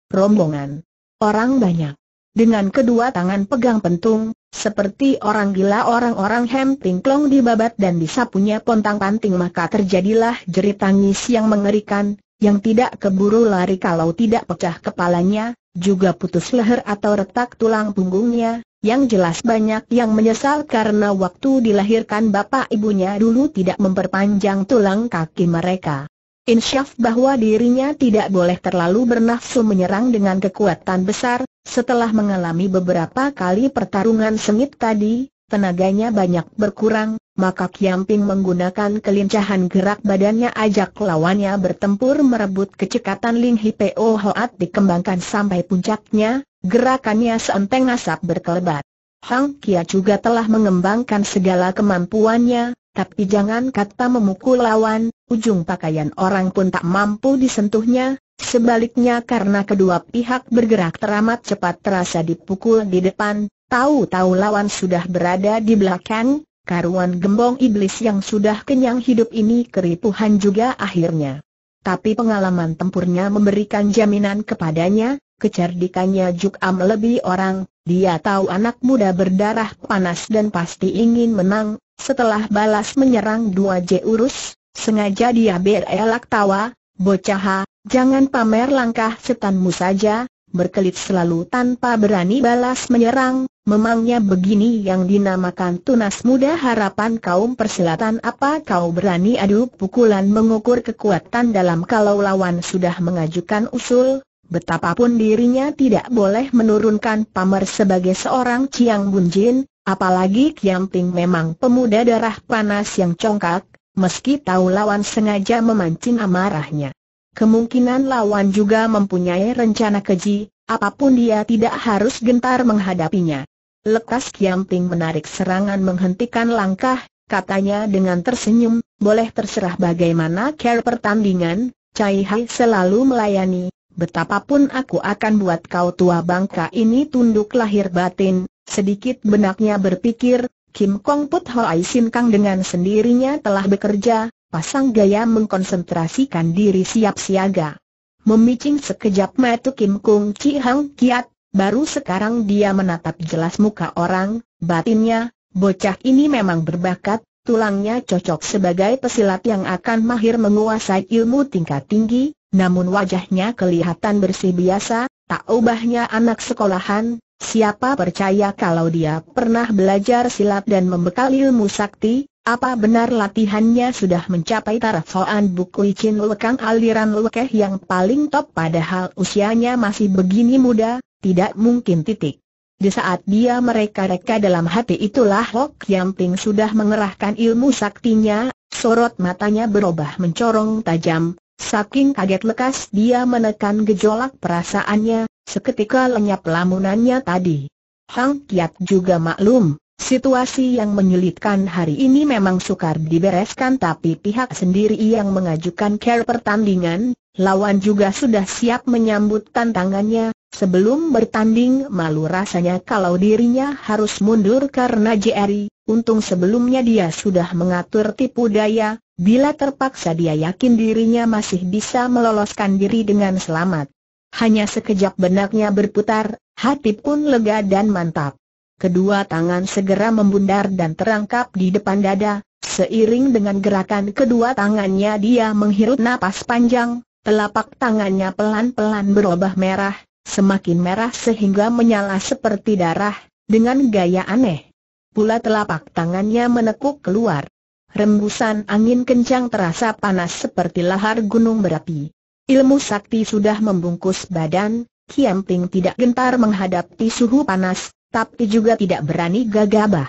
[SPEAKER 1] rombongan orang banyak dengan kedua tangan pegang pentung, seperti orang gila orang-orang Hem tingklong dibabat dan disapunya pontang-panting maka terjadilah jerit tangis yang mengerikan, yang tidak keburu lari kalau tidak pecah kepalanya, juga putus leher atau retak tulang punggungnya, yang jelas banyak yang menyesal karena waktu dilahirkan bapak ibunya dulu tidak memperpanjang tulang kaki mereka insyaf bahwa dirinya tidak boleh terlalu bernafsu menyerang dengan kekuatan besar, setelah mengalami beberapa kali pertarungan sengit tadi, tenaganya banyak berkurang, maka Kiamping menggunakan kelincahan gerak badannya ajak lawannya bertempur merebut kecekatan Ling Hipeo Hoat dikembangkan sampai puncaknya, gerakannya seenteng asap berkelebat. Hang Kia juga telah mengembangkan segala kemampuannya, tapi jangan kata memukul lawan, ujung pakaian orang pun tak mampu disentuhnya, sebaliknya karena kedua pihak bergerak teramat cepat terasa dipukul di depan, tahu-tahu lawan sudah berada di belakang, karuan gembong iblis yang sudah kenyang hidup ini keripuhan juga akhirnya. Tapi pengalaman tempurnya memberikan jaminan kepadanya, kecerdikannya Juk Am lebih orang, dia tahu anak muda berdarah panas dan pasti ingin menang, setelah balas menyerang dua J urus, sengaja dia berelak tawa, bocah jangan pamer langkah setanmu saja, berkelit selalu tanpa berani balas menyerang, memangnya begini yang dinamakan tunas muda harapan kaum persilatan apa kau berani adu pukulan mengukur kekuatan dalam kalau lawan sudah mengajukan usul, betapapun dirinya tidak boleh menurunkan Pamer sebagai seorang Ciang Bunjin, apalagi Kiam Ting memang pemuda darah panas yang congkak, meski tahu lawan sengaja memancing amarahnya. Kemungkinan lawan juga mempunyai rencana keji, apapun dia tidak harus gentar menghadapinya. Lekas Kiam Ting menarik serangan menghentikan langkah, katanya dengan tersenyum, boleh terserah bagaimana care pertandingan, Cai Hai selalu melayani, Betapapun aku akan buat kau tua bangka ini tunduk lahir batin, sedikit benaknya berpikir, Kim Kong Put Hoai Sin Kang dengan sendirinya telah bekerja, pasang gaya mengkonsentrasikan diri siap siaga. Memicing sekejap metu Kim Kong Chi Hang Kiat, baru sekarang dia menatap jelas muka orang, batinnya, bocah ini memang berbakat, tulangnya cocok sebagai pesilat yang akan mahir menguasai ilmu tingkat tinggi, namun wajahnya kelihatan bersih biasa, tak ubahnya anak sekolahan, siapa percaya kalau dia pernah belajar silat dan membekali ilmu sakti, apa benar latihannya sudah mencapai taraf soan buku Chin Lekang aliran Lekeh yang paling top padahal usianya masih begini muda, tidak mungkin titik. Di saat dia mereka-reka dalam hati itulah Hok yang Ping sudah mengerahkan ilmu saktinya, sorot matanya berubah mencorong tajam, Saking kaget lekas dia menekan gejolak perasaannya, seketika lenyap lamunannya tadi. Hang Kiat juga maklum, situasi yang menyulitkan hari ini memang sukar dibereskan tapi pihak sendiri yang mengajukan care pertandingan, lawan juga sudah siap menyambut tantangannya, Sebelum bertanding malu rasanya kalau dirinya harus mundur karena JRI, untung sebelumnya dia sudah mengatur tipu daya, Bila terpaksa dia yakin dirinya masih bisa meloloskan diri dengan selamat. Hanya sekejap benaknya berputar, hati pun lega dan mantap. Kedua tangan segera membundar dan terangkap di depan dada, seiring dengan gerakan kedua tangannya dia menghirup napas panjang, telapak tangannya pelan-pelan berubah merah, semakin merah sehingga menyala seperti darah, dengan gaya aneh. Pula telapak tangannya menekuk keluar rembusan angin kencang terasa panas seperti lahar gunung berapi. Ilmu sakti sudah membungkus badan, Kiam Ping tidak gentar menghadapi suhu panas, tapi juga tidak berani gagabah.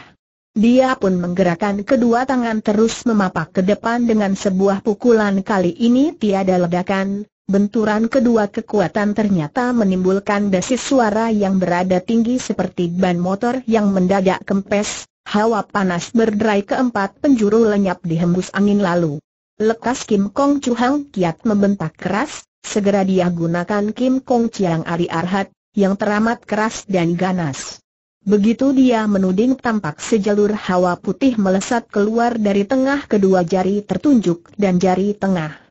[SPEAKER 1] Dia pun menggerakkan kedua tangan terus memapak ke depan dengan sebuah pukulan kali ini tiada ledakan, benturan kedua kekuatan ternyata menimbulkan desis suara yang berada tinggi seperti ban motor yang mendadak kempes, Hawa panas berderai keempat penjuru lenyap dihembus angin lalu. Lekas Kim Kong Chu Hang kiat membentak keras, segera dia gunakan Kim Kong Chiang Ari Arhat, yang teramat keras dan ganas. Begitu dia menuding tampak sejalur hawa putih melesat keluar dari tengah kedua jari tertunjuk dan jari tengah.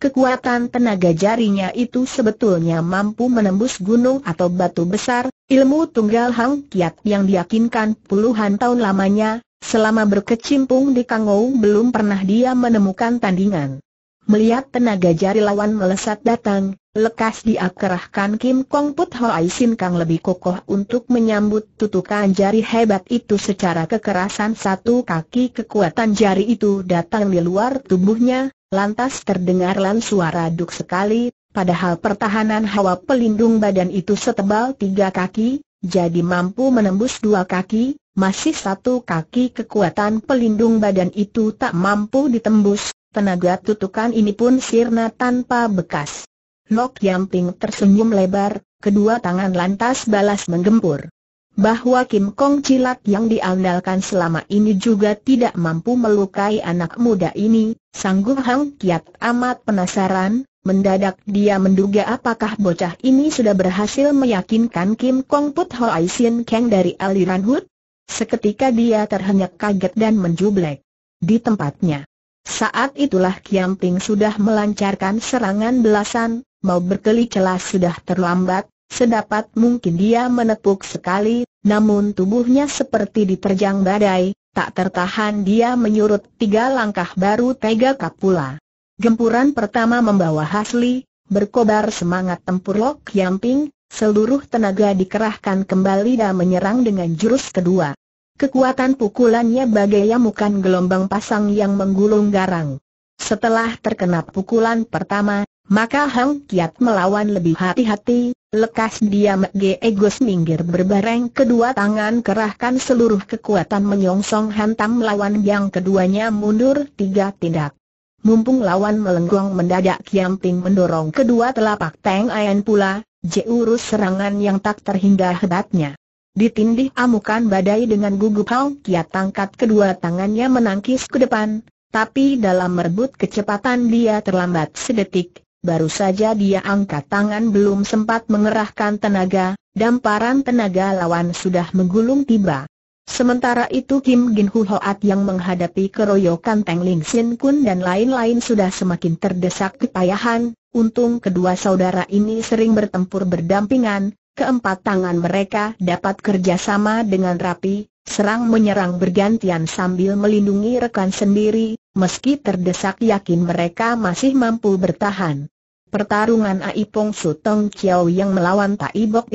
[SPEAKER 1] Kekuatan tenaga jarinya itu sebetulnya mampu menembus gunung atau batu besar, ilmu tunggal Hang Kiat yang diyakinkan puluhan tahun lamanya, selama berkecimpung di Kangou belum pernah dia menemukan tandingan. Melihat tenaga jari lawan melesat datang, Lekas diakerahkan Kim Kong Put Hoai Sin Kang lebih kokoh untuk menyambut tutukan jari hebat itu secara kekerasan satu kaki kekuatan jari itu datang di luar tubuhnya, lantas terdengarlah suara duk sekali, padahal pertahanan hawa pelindung badan itu setebal tiga kaki, jadi mampu menembus dua kaki, masih satu kaki kekuatan pelindung badan itu tak mampu ditembus, tenaga tutukan ini pun sirna tanpa bekas. Lok Yamping tersenyum lebar, kedua tangan lantas balas menggempur. Bahwa Kim Kong Cilat yang diandalkan selama ini juga tidak mampu melukai anak muda ini, Sangguh Hang Kiat amat penasaran, mendadak dia menduga apakah bocah ini sudah berhasil meyakinkan Kim Kong Put Ai Sin Kang dari aliran Hut? Seketika dia terhenyak kaget dan menjublek. Di tempatnya. Saat itulah Kiam Ping sudah melancarkan serangan belasan, mau berkelit celah sudah terlambat, sedapat mungkin dia menepuk sekali, namun tubuhnya seperti diterjang badai, tak tertahan dia menyurut tiga langkah baru tega kapula. Gempuran pertama membawa Hasli, berkobar semangat tempur Lok Yamping, seluruh tenaga dikerahkan kembali dan menyerang dengan jurus kedua. Kekuatan pukulannya bagai yamukan gelombang pasang yang menggulung garang. Setelah terkena pukulan pertama, maka Hang Kiat melawan lebih hati-hati, lekas dia Mege Egos minggir berbareng kedua tangan kerahkan seluruh kekuatan menyongsong hantam lawan yang keduanya mundur tiga tindak. Mumpung lawan melenggong mendadak Kiam Ping mendorong kedua telapak Teng Ayan pula, jeurus serangan yang tak terhingga hebatnya. Ditindih amukan badai dengan gugup Hang Kiat tangkat kedua tangannya menangkis ke depan, tapi dalam merebut kecepatan dia terlambat sedetik, Baru saja dia angkat tangan belum sempat mengerahkan tenaga, damparan tenaga lawan sudah menggulung tiba. Sementara itu Kim Gin Hu Hoat yang menghadapi keroyokan Teng Ling Sin Kun dan lain-lain sudah semakin terdesak kepayahan, untung kedua saudara ini sering bertempur berdampingan, keempat tangan mereka dapat kerjasama dengan rapi, serang menyerang bergantian sambil melindungi rekan sendiri, meski terdesak yakin mereka masih mampu bertahan. Pertarungan Aipong Sutong Chiao yang melawan Tai Bok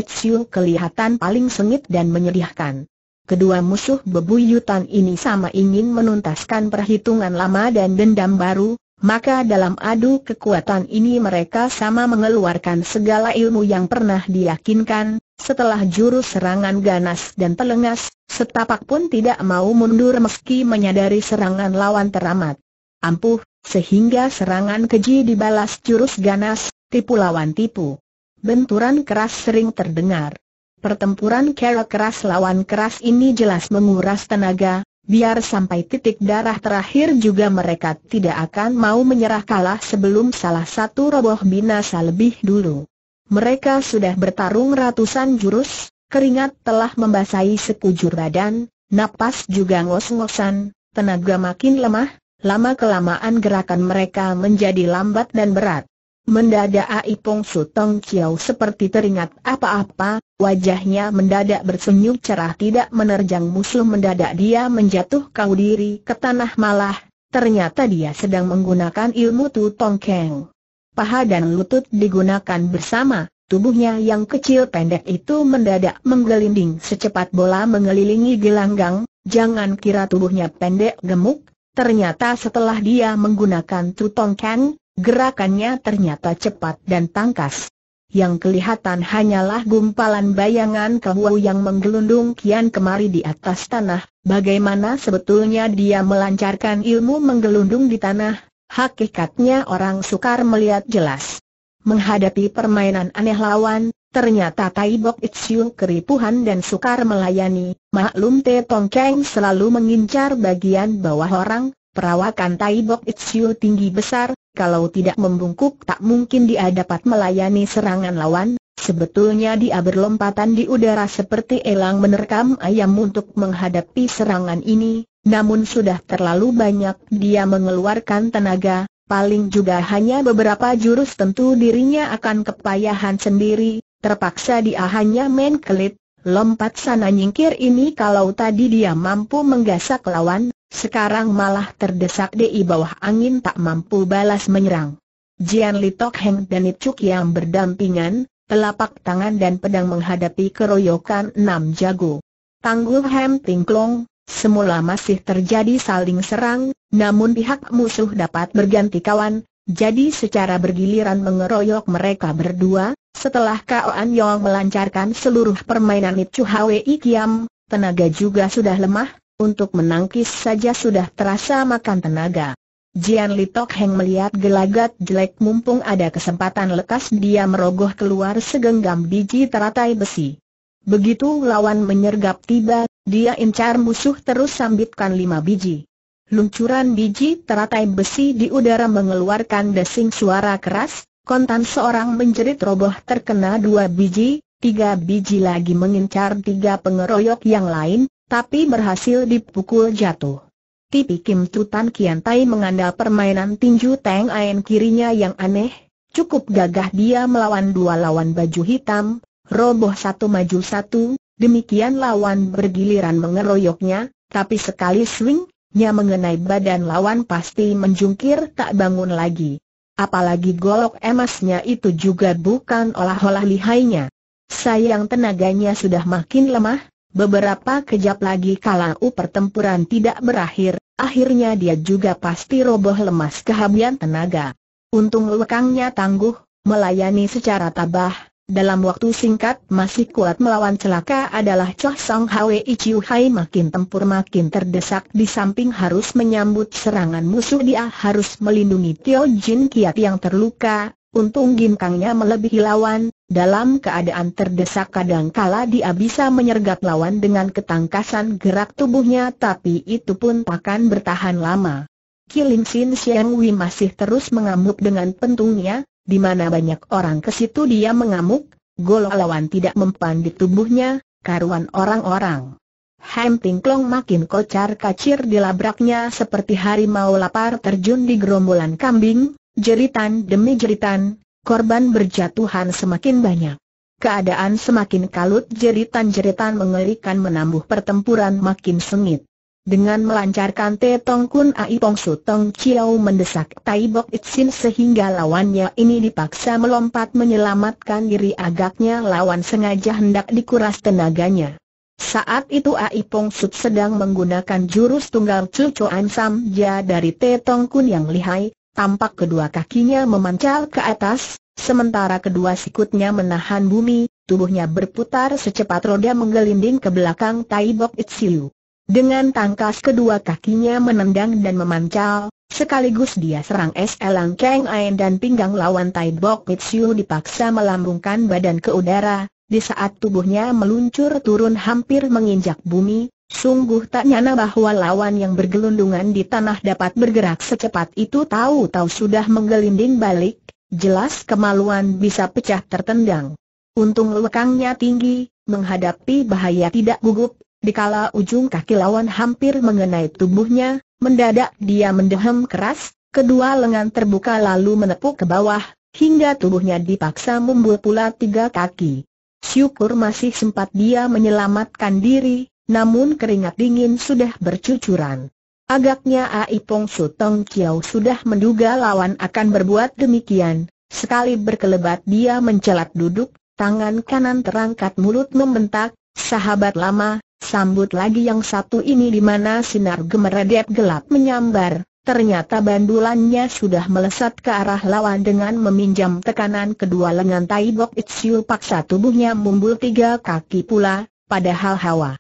[SPEAKER 1] kelihatan paling sengit dan menyedihkan. Kedua musuh bebuyutan ini sama ingin menuntaskan perhitungan lama dan dendam baru, maka dalam adu kekuatan ini mereka sama mengeluarkan segala ilmu yang pernah diyakinkan, setelah jurus serangan ganas dan telengas, setapak pun tidak mau mundur meski menyadari serangan lawan teramat ampuh, sehingga serangan keji dibalas jurus ganas, tipu lawan tipu. Benturan keras sering terdengar. Pertempuran kerok keras lawan keras ini jelas menguras tenaga, Biar sampai titik darah terakhir juga mereka tidak akan mau menyerah kalah sebelum salah satu roboh binasa lebih dulu. Mereka sudah bertarung ratusan jurus, keringat telah membasahi sekujur badan, napas juga ngos-ngosan, tenaga makin lemah, lama-kelamaan gerakan mereka menjadi lambat dan berat. Mendadak Aipong Sutong Chiao seperti teringat apa-apa, wajahnya mendadak bersenyum cerah tidak menerjang musuh mendadak dia menjatuh kau diri ke tanah malah, ternyata dia sedang menggunakan ilmu Tu Tong Keng. Paha dan lutut digunakan bersama, tubuhnya yang kecil pendek itu mendadak menggelinding secepat bola mengelilingi gelanggang, jangan kira tubuhnya pendek gemuk, ternyata setelah dia menggunakan Tu Tong Keng, Gerakannya ternyata cepat dan tangkas. Yang kelihatan hanyalah gumpalan bayangan Kewu yang menggelundung kian kemari di atas tanah, bagaimana sebetulnya dia melancarkan ilmu menggelundung di tanah, hakikatnya orang sukar melihat jelas. Menghadapi permainan aneh lawan, ternyata Taibok Itziu keripuhan dan sukar melayani, maklum Te Tongkeng selalu mengincar bagian bawah orang, perawakan Taibok Itziu tinggi besar, kalau tidak membungkuk tak mungkin dia dapat melayani serangan lawan, sebetulnya dia berlompatan di udara seperti elang menerkam ayam untuk menghadapi serangan ini, namun sudah terlalu banyak dia mengeluarkan tenaga, paling juga hanya beberapa jurus tentu dirinya akan kepayahan sendiri, terpaksa dia hanya main kelit, lompat sana nyingkir ini kalau tadi dia mampu menggasak lawan, sekarang malah terdesak di bawah angin tak mampu balas menyerang. Jian Li Tok Heng dan Icuk yang berdampingan, telapak tangan dan pedang menghadapi keroyokan enam jago. Tangguh Hem Tingklong, Semula masih terjadi saling serang, namun pihak musuh dapat berganti kawan, jadi secara bergiliran mengeroyok mereka berdua, setelah Kao An Yong melancarkan seluruh permainan Icuk Hwi Kiam, tenaga juga sudah lemah, untuk menangkis saja sudah terasa makan tenaga. Jian Li Tok Heng melihat gelagat jelek mumpung ada kesempatan lekas dia merogoh keluar segenggam biji teratai besi. Begitu lawan menyergap tiba, dia incar musuh terus sambitkan lima biji. Luncuran biji teratai besi di udara mengeluarkan desing suara keras, kontan seorang menjerit roboh terkena dua biji, tiga biji lagi mengincar tiga pengeroyok yang lain, tapi berhasil dipukul jatuh. Tipi Kim Tutan Kian Tai mengandal permainan tinju Teng Aen kirinya yang aneh, cukup gagah dia melawan dua lawan baju hitam, roboh satu maju satu, demikian lawan bergiliran mengeroyoknya, tapi sekali swing,nya mengenai badan lawan pasti menjungkir tak bangun lagi. Apalagi golok emasnya itu juga bukan olah-olah lihainya. Sayang tenaganya sudah makin lemah, Beberapa kejap lagi kalau pertempuran tidak berakhir, akhirnya dia juga pasti roboh lemas kehabian tenaga. Untung lekangnya tangguh, melayani secara tabah, dalam waktu singkat masih kuat melawan celaka adalah Choh Song Hwei Chiu Hai makin tempur makin terdesak di samping harus menyambut serangan musuh dia harus melindungi Tio Jin Kiat yang terluka, Untung gimkangnya melebihi lawan, dalam keadaan terdesak kadangkala dia bisa menyergap lawan dengan ketangkasan gerak tubuhnya tapi itu pun akan bertahan lama. Kilim Sin Siang Wi masih terus mengamuk dengan pentungnya, di mana banyak orang ke situ dia mengamuk, gol lawan tidak mempan di tubuhnya, karuan orang-orang. Hem Tingklong makin kocar kacir di labraknya seperti harimau lapar terjun di gerombolan kambing, Jeritan demi jeritan, korban berjatuhan semakin banyak. Keadaan semakin kalut jeritan-jeritan mengerikan menambah pertempuran makin sengit. Dengan melancarkan Te Tong Kun Ai Pong Su Tong Chiao mendesak Tai Bok Itsin sehingga lawannya ini dipaksa melompat menyelamatkan diri agaknya lawan sengaja hendak dikuras tenaganya. Saat itu Ai Pong Su sedang menggunakan jurus tunggal Chu Chuan Ja dari Te Tong Kun yang lihai, tampak kedua kakinya memancal ke atas, sementara kedua sikutnya menahan bumi, tubuhnya berputar secepat roda menggelinding ke belakang Tai Bok Itsiu. Dengan tangkas kedua kakinya menendang dan memancal, sekaligus dia serang Es Elang Kang Ain dan pinggang lawan Tai Bok Itsiu dipaksa melambungkan badan ke udara, di saat tubuhnya meluncur turun hampir menginjak bumi, Sungguh tak nyana bahwa lawan yang bergelundungan di tanah dapat bergerak secepat itu tahu-tahu sudah menggelinding balik, jelas kemaluan bisa pecah tertendang. Untung lekangnya tinggi, menghadapi bahaya tidak gugup, dikala ujung kaki lawan hampir mengenai tubuhnya, mendadak dia mendehem keras, kedua lengan terbuka lalu menepuk ke bawah, hingga tubuhnya dipaksa membul pula tiga kaki. Syukur masih sempat dia menyelamatkan diri, namun keringat dingin sudah bercucuran. Agaknya Ai Pong Su Tong Kiao sudah menduga lawan akan berbuat demikian, sekali berkelebat dia mencelat duduk, tangan kanan terangkat mulut membentak, sahabat lama, sambut lagi yang satu ini di mana sinar gemeredep gelap menyambar, ternyata bandulannya sudah melesat ke arah lawan dengan meminjam tekanan kedua lengan Tai Bok Itsiu paksa tubuhnya mumbul tiga kaki pula, padahal hawa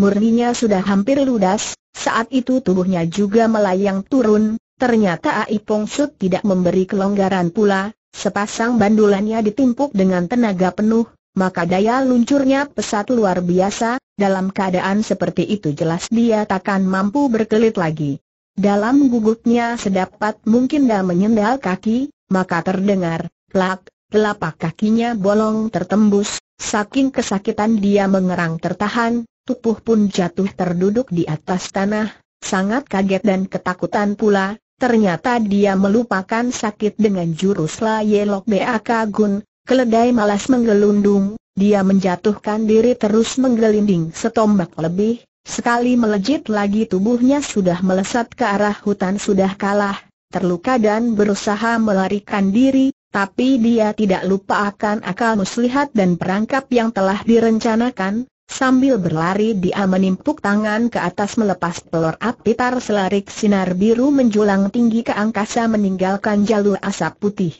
[SPEAKER 1] murninya sudah hampir ludas, saat itu tubuhnya juga melayang turun, ternyata Ai Pong Sut tidak memberi kelonggaran pula, sepasang bandulannya ditimpuk dengan tenaga penuh, maka daya luncurnya pesat luar biasa, dalam keadaan seperti itu jelas dia takkan mampu berkelit lagi. Dalam gugupnya sedapat mungkin dia menyendal kaki, maka terdengar, plak, telapak kakinya bolong tertembus, saking kesakitan dia mengerang tertahan, Tubuh pun jatuh terduduk di atas tanah, sangat kaget dan ketakutan pula, ternyata dia melupakan sakit dengan jurus La Yelok Bak Gun, keledai malas menggelundung, dia menjatuhkan diri terus menggelinding setombak lebih, sekali melejit lagi tubuhnya sudah melesat ke arah hutan sudah kalah, terluka dan berusaha melarikan diri, tapi dia tidak lupa akan akal muslihat dan perangkap yang telah direncanakan, Sambil berlari dia menimpuk tangan ke atas melepas telur api tar selarik sinar biru menjulang tinggi ke angkasa meninggalkan jalur asap putih.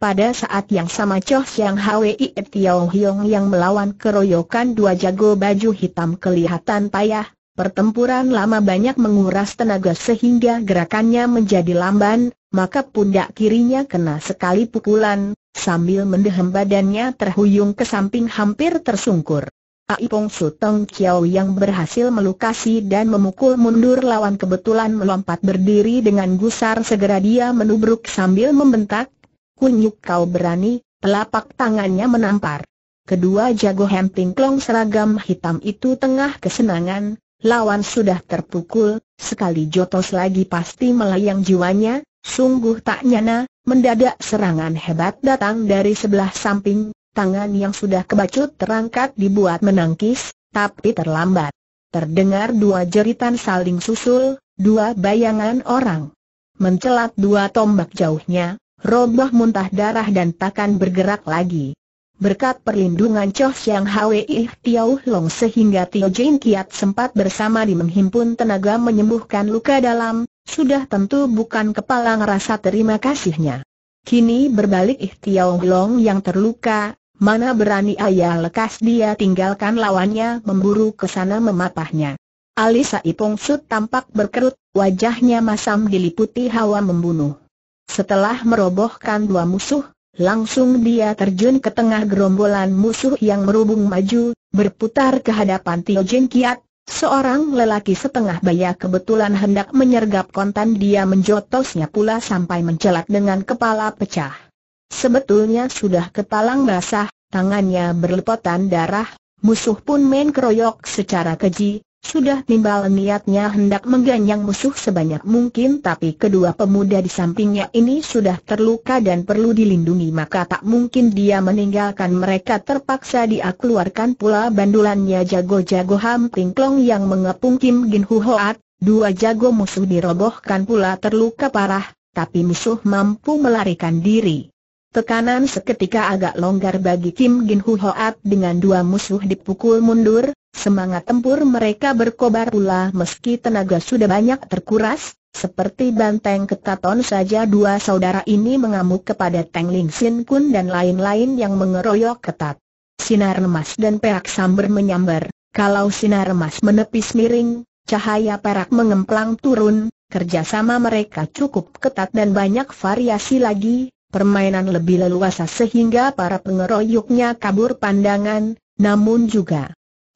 [SPEAKER 1] Pada saat yang sama Choh Siang Hwi Tiao Hiong yang melawan keroyokan dua jago baju hitam kelihatan payah, pertempuran lama banyak menguras tenaga sehingga gerakannya menjadi lamban, maka pundak kirinya kena sekali pukulan, sambil mendehem badannya terhuyung ke samping hampir tersungkur. Aipong Suteng Kiao yang berhasil melukasi dan memukul mundur lawan kebetulan melompat berdiri dengan gusar segera dia menubruk sambil membentak, Kunyuk kau berani, telapak tangannya menampar. Kedua jago hemping klong seragam hitam itu tengah kesenangan, lawan sudah terpukul, sekali jotos lagi pasti melayang jiwanya, sungguh tak nyana, mendadak serangan hebat datang dari sebelah samping, tangan yang sudah kebacut terangkat dibuat menangkis, tapi terlambat. Terdengar dua jeritan saling susul, dua bayangan orang. Mencelat dua tombak jauhnya, roboh muntah darah dan takkan bergerak lagi. Berkat perlindungan Choh Siang Hwi Tiau Long sehingga Tio Jin Kiat sempat bersama di menghimpun tenaga menyembuhkan luka dalam, sudah tentu bukan kepala ngerasa terima kasihnya. Kini berbalik Tiau Long yang terluka, Mana berani ayah lekas dia tinggalkan lawannya memburu ke sana memapahnya. Alisa Ipong Sut tampak berkerut, wajahnya masam diliputi hawa membunuh. Setelah merobohkan dua musuh, langsung dia terjun ke tengah gerombolan musuh yang merubung maju, berputar ke hadapan Tio Jin Kiat, Seorang lelaki setengah baya kebetulan hendak menyergap kontan dia menjotosnya pula sampai mencelat dengan kepala pecah. Sebetulnya sudah kepalang basah, tangannya berlepotan darah, musuh pun main keroyok secara keji, sudah timbal niatnya hendak mengganyang musuh sebanyak mungkin tapi kedua pemuda di sampingnya ini sudah terluka dan perlu dilindungi maka tak mungkin dia meninggalkan mereka terpaksa dia keluarkan pula bandulannya jago-jago Ham Klong yang mengepung Kim Gin Hoat, dua jago musuh dirobohkan pula terluka parah, tapi musuh mampu melarikan diri. Tekanan seketika agak longgar bagi Kim Gin Hu Hoat dengan dua musuh dipukul mundur, semangat tempur mereka berkobar pula meski tenaga sudah banyak terkuras, seperti banteng ketaton saja dua saudara ini mengamuk kepada Teng Ling Sin Kun dan lain-lain yang mengeroyok ketat. Sinar emas dan perak samber menyambar, kalau sinar emas menepis miring, cahaya perak mengemplang turun, kerjasama mereka cukup ketat dan banyak variasi lagi, permainan lebih leluasa sehingga para pengeroyoknya kabur pandangan, namun juga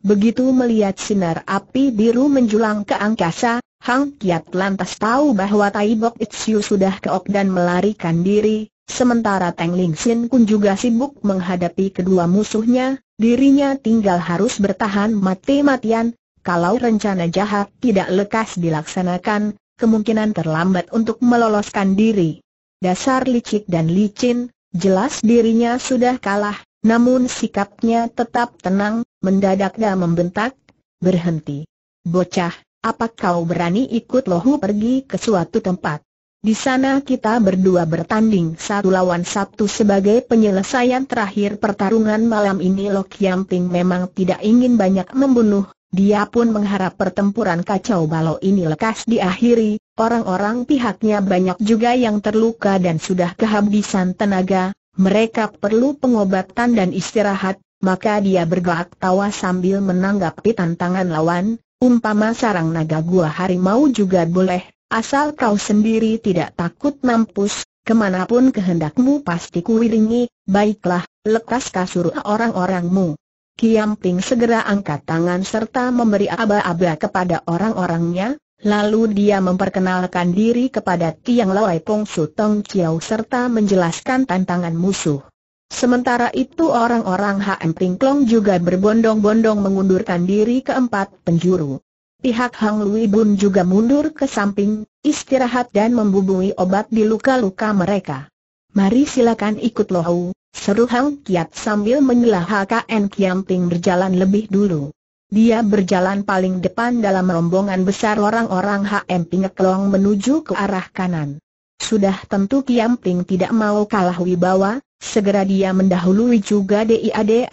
[SPEAKER 1] begitu melihat sinar api biru menjulang ke angkasa, Hang Kiat lantas tahu bahwa Tai Bok Itsu sudah keok dan melarikan diri, sementara Teng Ling Sin Kun juga sibuk menghadapi kedua musuhnya, dirinya tinggal harus bertahan mati-matian, kalau rencana jahat tidak lekas dilaksanakan, kemungkinan terlambat untuk meloloskan diri. Dasar licik dan licin, jelas dirinya sudah kalah, namun sikapnya tetap tenang, mendadak dan membentak, berhenti. Bocah, apa kau berani ikut lohu pergi ke suatu tempat? Di sana kita berdua bertanding satu lawan satu sebagai penyelesaian terakhir pertarungan malam ini Lok Yang Ting memang tidak ingin banyak membunuh, dia pun mengharap pertempuran kacau balau ini lekas diakhiri, Orang-orang pihaknya banyak juga yang terluka dan sudah kehabisan tenaga, mereka perlu pengobatan dan istirahat, maka dia bergelak tawa sambil menanggapi tantangan lawan, umpama sarang naga gua harimau juga boleh, asal kau sendiri tidak takut mampus, kemanapun kehendakmu pasti kuiringi, baiklah, lekas kasur orang-orangmu. Kiam Ping segera angkat tangan serta memberi aba-aba kepada orang-orangnya, Lalu dia memperkenalkan diri kepada Tiang Loe Pong Su Tong Chiao serta menjelaskan tantangan musuh. Sementara itu orang-orang HM Klong juga berbondong-bondong mengundurkan diri ke empat penjuru. Pihak Hang Lui Bun juga mundur ke samping, istirahat dan membubui obat di luka-luka mereka. Mari silakan ikut lohau, seru Hang Kiat sambil menyela HKN Kiam Ping berjalan lebih dulu. Dia berjalan paling depan dalam rombongan besar orang-orang HM Pingeklong menuju ke arah kanan. Sudah tentu Kiam Ping tidak mau kalah wibawa, segera dia mendahului juga DIAD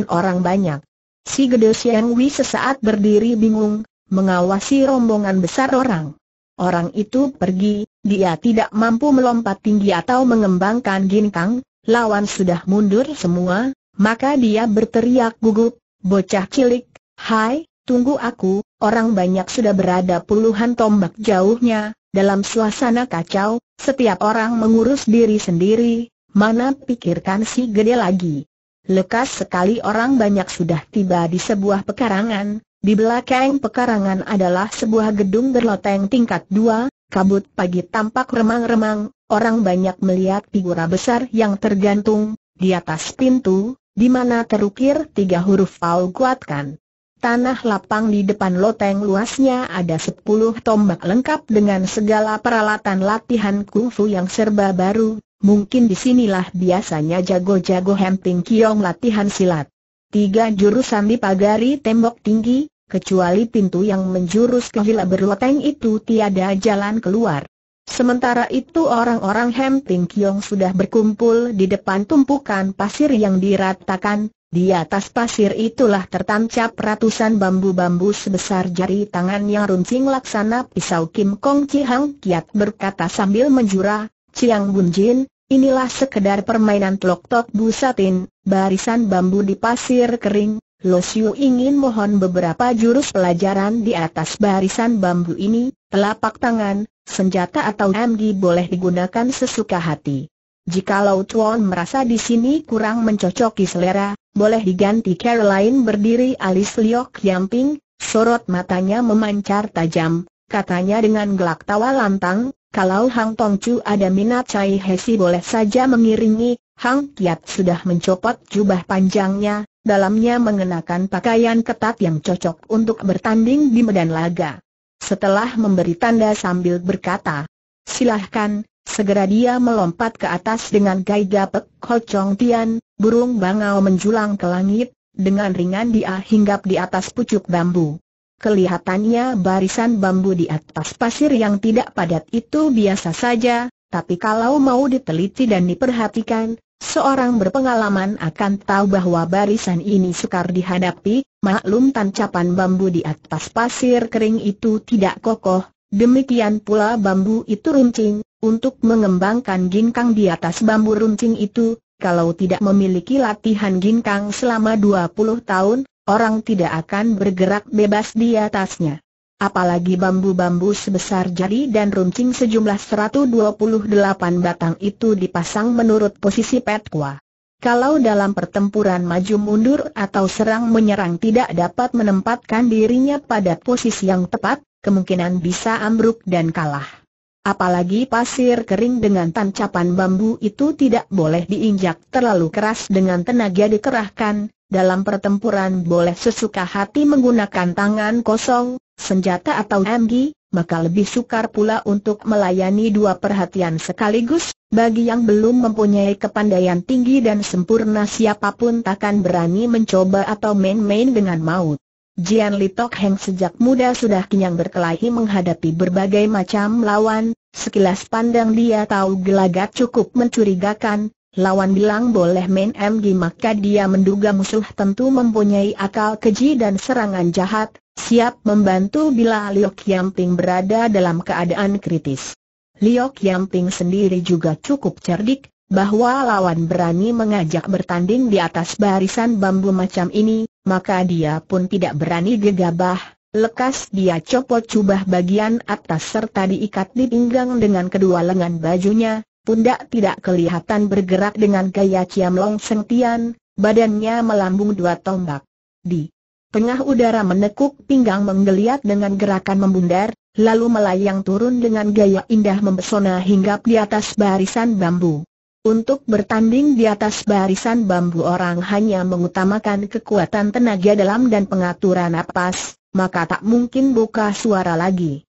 [SPEAKER 1] N orang banyak. Si Gede Siang Wi sesaat berdiri bingung, mengawasi rombongan besar orang. Orang itu pergi, dia tidak mampu melompat tinggi atau mengembangkan ginkang, lawan sudah mundur semua, maka dia berteriak gugup, bocah cilik, Hai, tunggu aku, orang banyak sudah berada puluhan tombak jauhnya, dalam suasana kacau, setiap orang mengurus diri sendiri, mana pikirkan si gede lagi. Lekas sekali orang banyak sudah tiba di sebuah pekarangan, di belakang pekarangan adalah sebuah gedung berloteng tingkat dua, kabut pagi tampak remang-remang, orang banyak melihat figura besar yang tergantung, di atas pintu, di mana terukir tiga huruf Pau kuatkan. Tanah lapang di depan loteng luasnya ada sepuluh tombak lengkap dengan segala peralatan latihan kungfu yang serba baru, mungkin disinilah biasanya jago-jago Hemping Kiong latihan silat. Tiga jurusan dipagari tembok tinggi, kecuali pintu yang menjurus ke villa berloteng itu tiada jalan keluar. Sementara itu orang-orang Hemping Kiong sudah berkumpul di depan tumpukan pasir yang diratakan, di atas pasir itulah tertancap ratusan bambu-bambu sebesar jari tangan yang runcing laksana pisau Kim Kong Chi Hang Kiat berkata sambil menjura, Chiang Bun Jin, inilah sekedar permainan tok busatin, barisan bambu di pasir kering, Lo Siu ingin mohon beberapa jurus pelajaran di atas barisan bambu ini, telapak tangan, senjata atau MG boleh digunakan sesuka hati. Jikalau Tuan merasa di sini kurang mencocoki selera, boleh diganti Caroline berdiri alis Liok Yamping, sorot matanya memancar tajam, katanya dengan gelak tawa lantang, kalau Hang Tong Chu ada minat Cai Hesi boleh saja mengiringi, Hang Kiat sudah mencopot jubah panjangnya, dalamnya mengenakan pakaian ketat yang cocok untuk bertanding di medan laga. Setelah memberi tanda sambil berkata, silahkan, Segera dia melompat ke atas dengan gaya dapet kocong Tian, burung bangau menjulang ke langit, dengan ringan dia hinggap di atas pucuk bambu. Kelihatannya barisan bambu di atas pasir yang tidak padat itu biasa saja, tapi kalau mau diteliti dan diperhatikan, seorang berpengalaman akan tahu bahwa barisan ini sukar dihadapi, maklum tancapan bambu di atas pasir kering itu tidak kokoh, demikian pula bambu itu runcing, untuk mengembangkan ginkang di atas bambu runcing itu, kalau tidak memiliki latihan ginkang selama 20 tahun, orang tidak akan bergerak bebas di atasnya. Apalagi bambu-bambu sebesar jari dan runcing sejumlah 128 batang itu dipasang menurut posisi petkwa. Kalau dalam pertempuran maju mundur atau serang menyerang tidak dapat menempatkan dirinya pada posisi yang tepat, kemungkinan bisa ambruk dan kalah. Apalagi pasir kering dengan tancapan bambu itu tidak boleh diinjak terlalu keras dengan tenaga dikerahkan, dalam pertempuran boleh sesuka hati menggunakan tangan kosong, senjata atau MG, maka lebih sukar pula untuk melayani dua perhatian sekaligus, bagi yang belum mempunyai kepandaian tinggi dan sempurna siapapun takkan berani mencoba atau main-main dengan maut. Jian Li Tok Heng sejak muda sudah kenyang berkelahi menghadapi berbagai macam lawan, sekilas pandang dia tahu gelagat cukup mencurigakan, lawan bilang boleh main MG maka dia menduga musuh tentu mempunyai akal keji dan serangan jahat, siap membantu bila Liu Qiangping berada dalam keadaan kritis. Liu Qiangping sendiri juga cukup cerdik, bahwa lawan berani mengajak bertanding di atas barisan bambu macam ini, maka dia pun tidak berani gegabah. Lekas dia copot cubah bagian atas serta diikat di pinggang dengan kedua lengan bajunya, pundak tidak kelihatan bergerak dengan gaya Ciam Long badannya melambung dua tombak. Di tengah udara menekuk pinggang menggeliat dengan gerakan membundar, lalu melayang turun dengan gaya indah mempesona hingga di atas barisan bambu. Untuk bertanding di atas barisan bambu orang hanya mengutamakan kekuatan tenaga dalam dan pengaturan napas, maka tak mungkin buka suara lagi.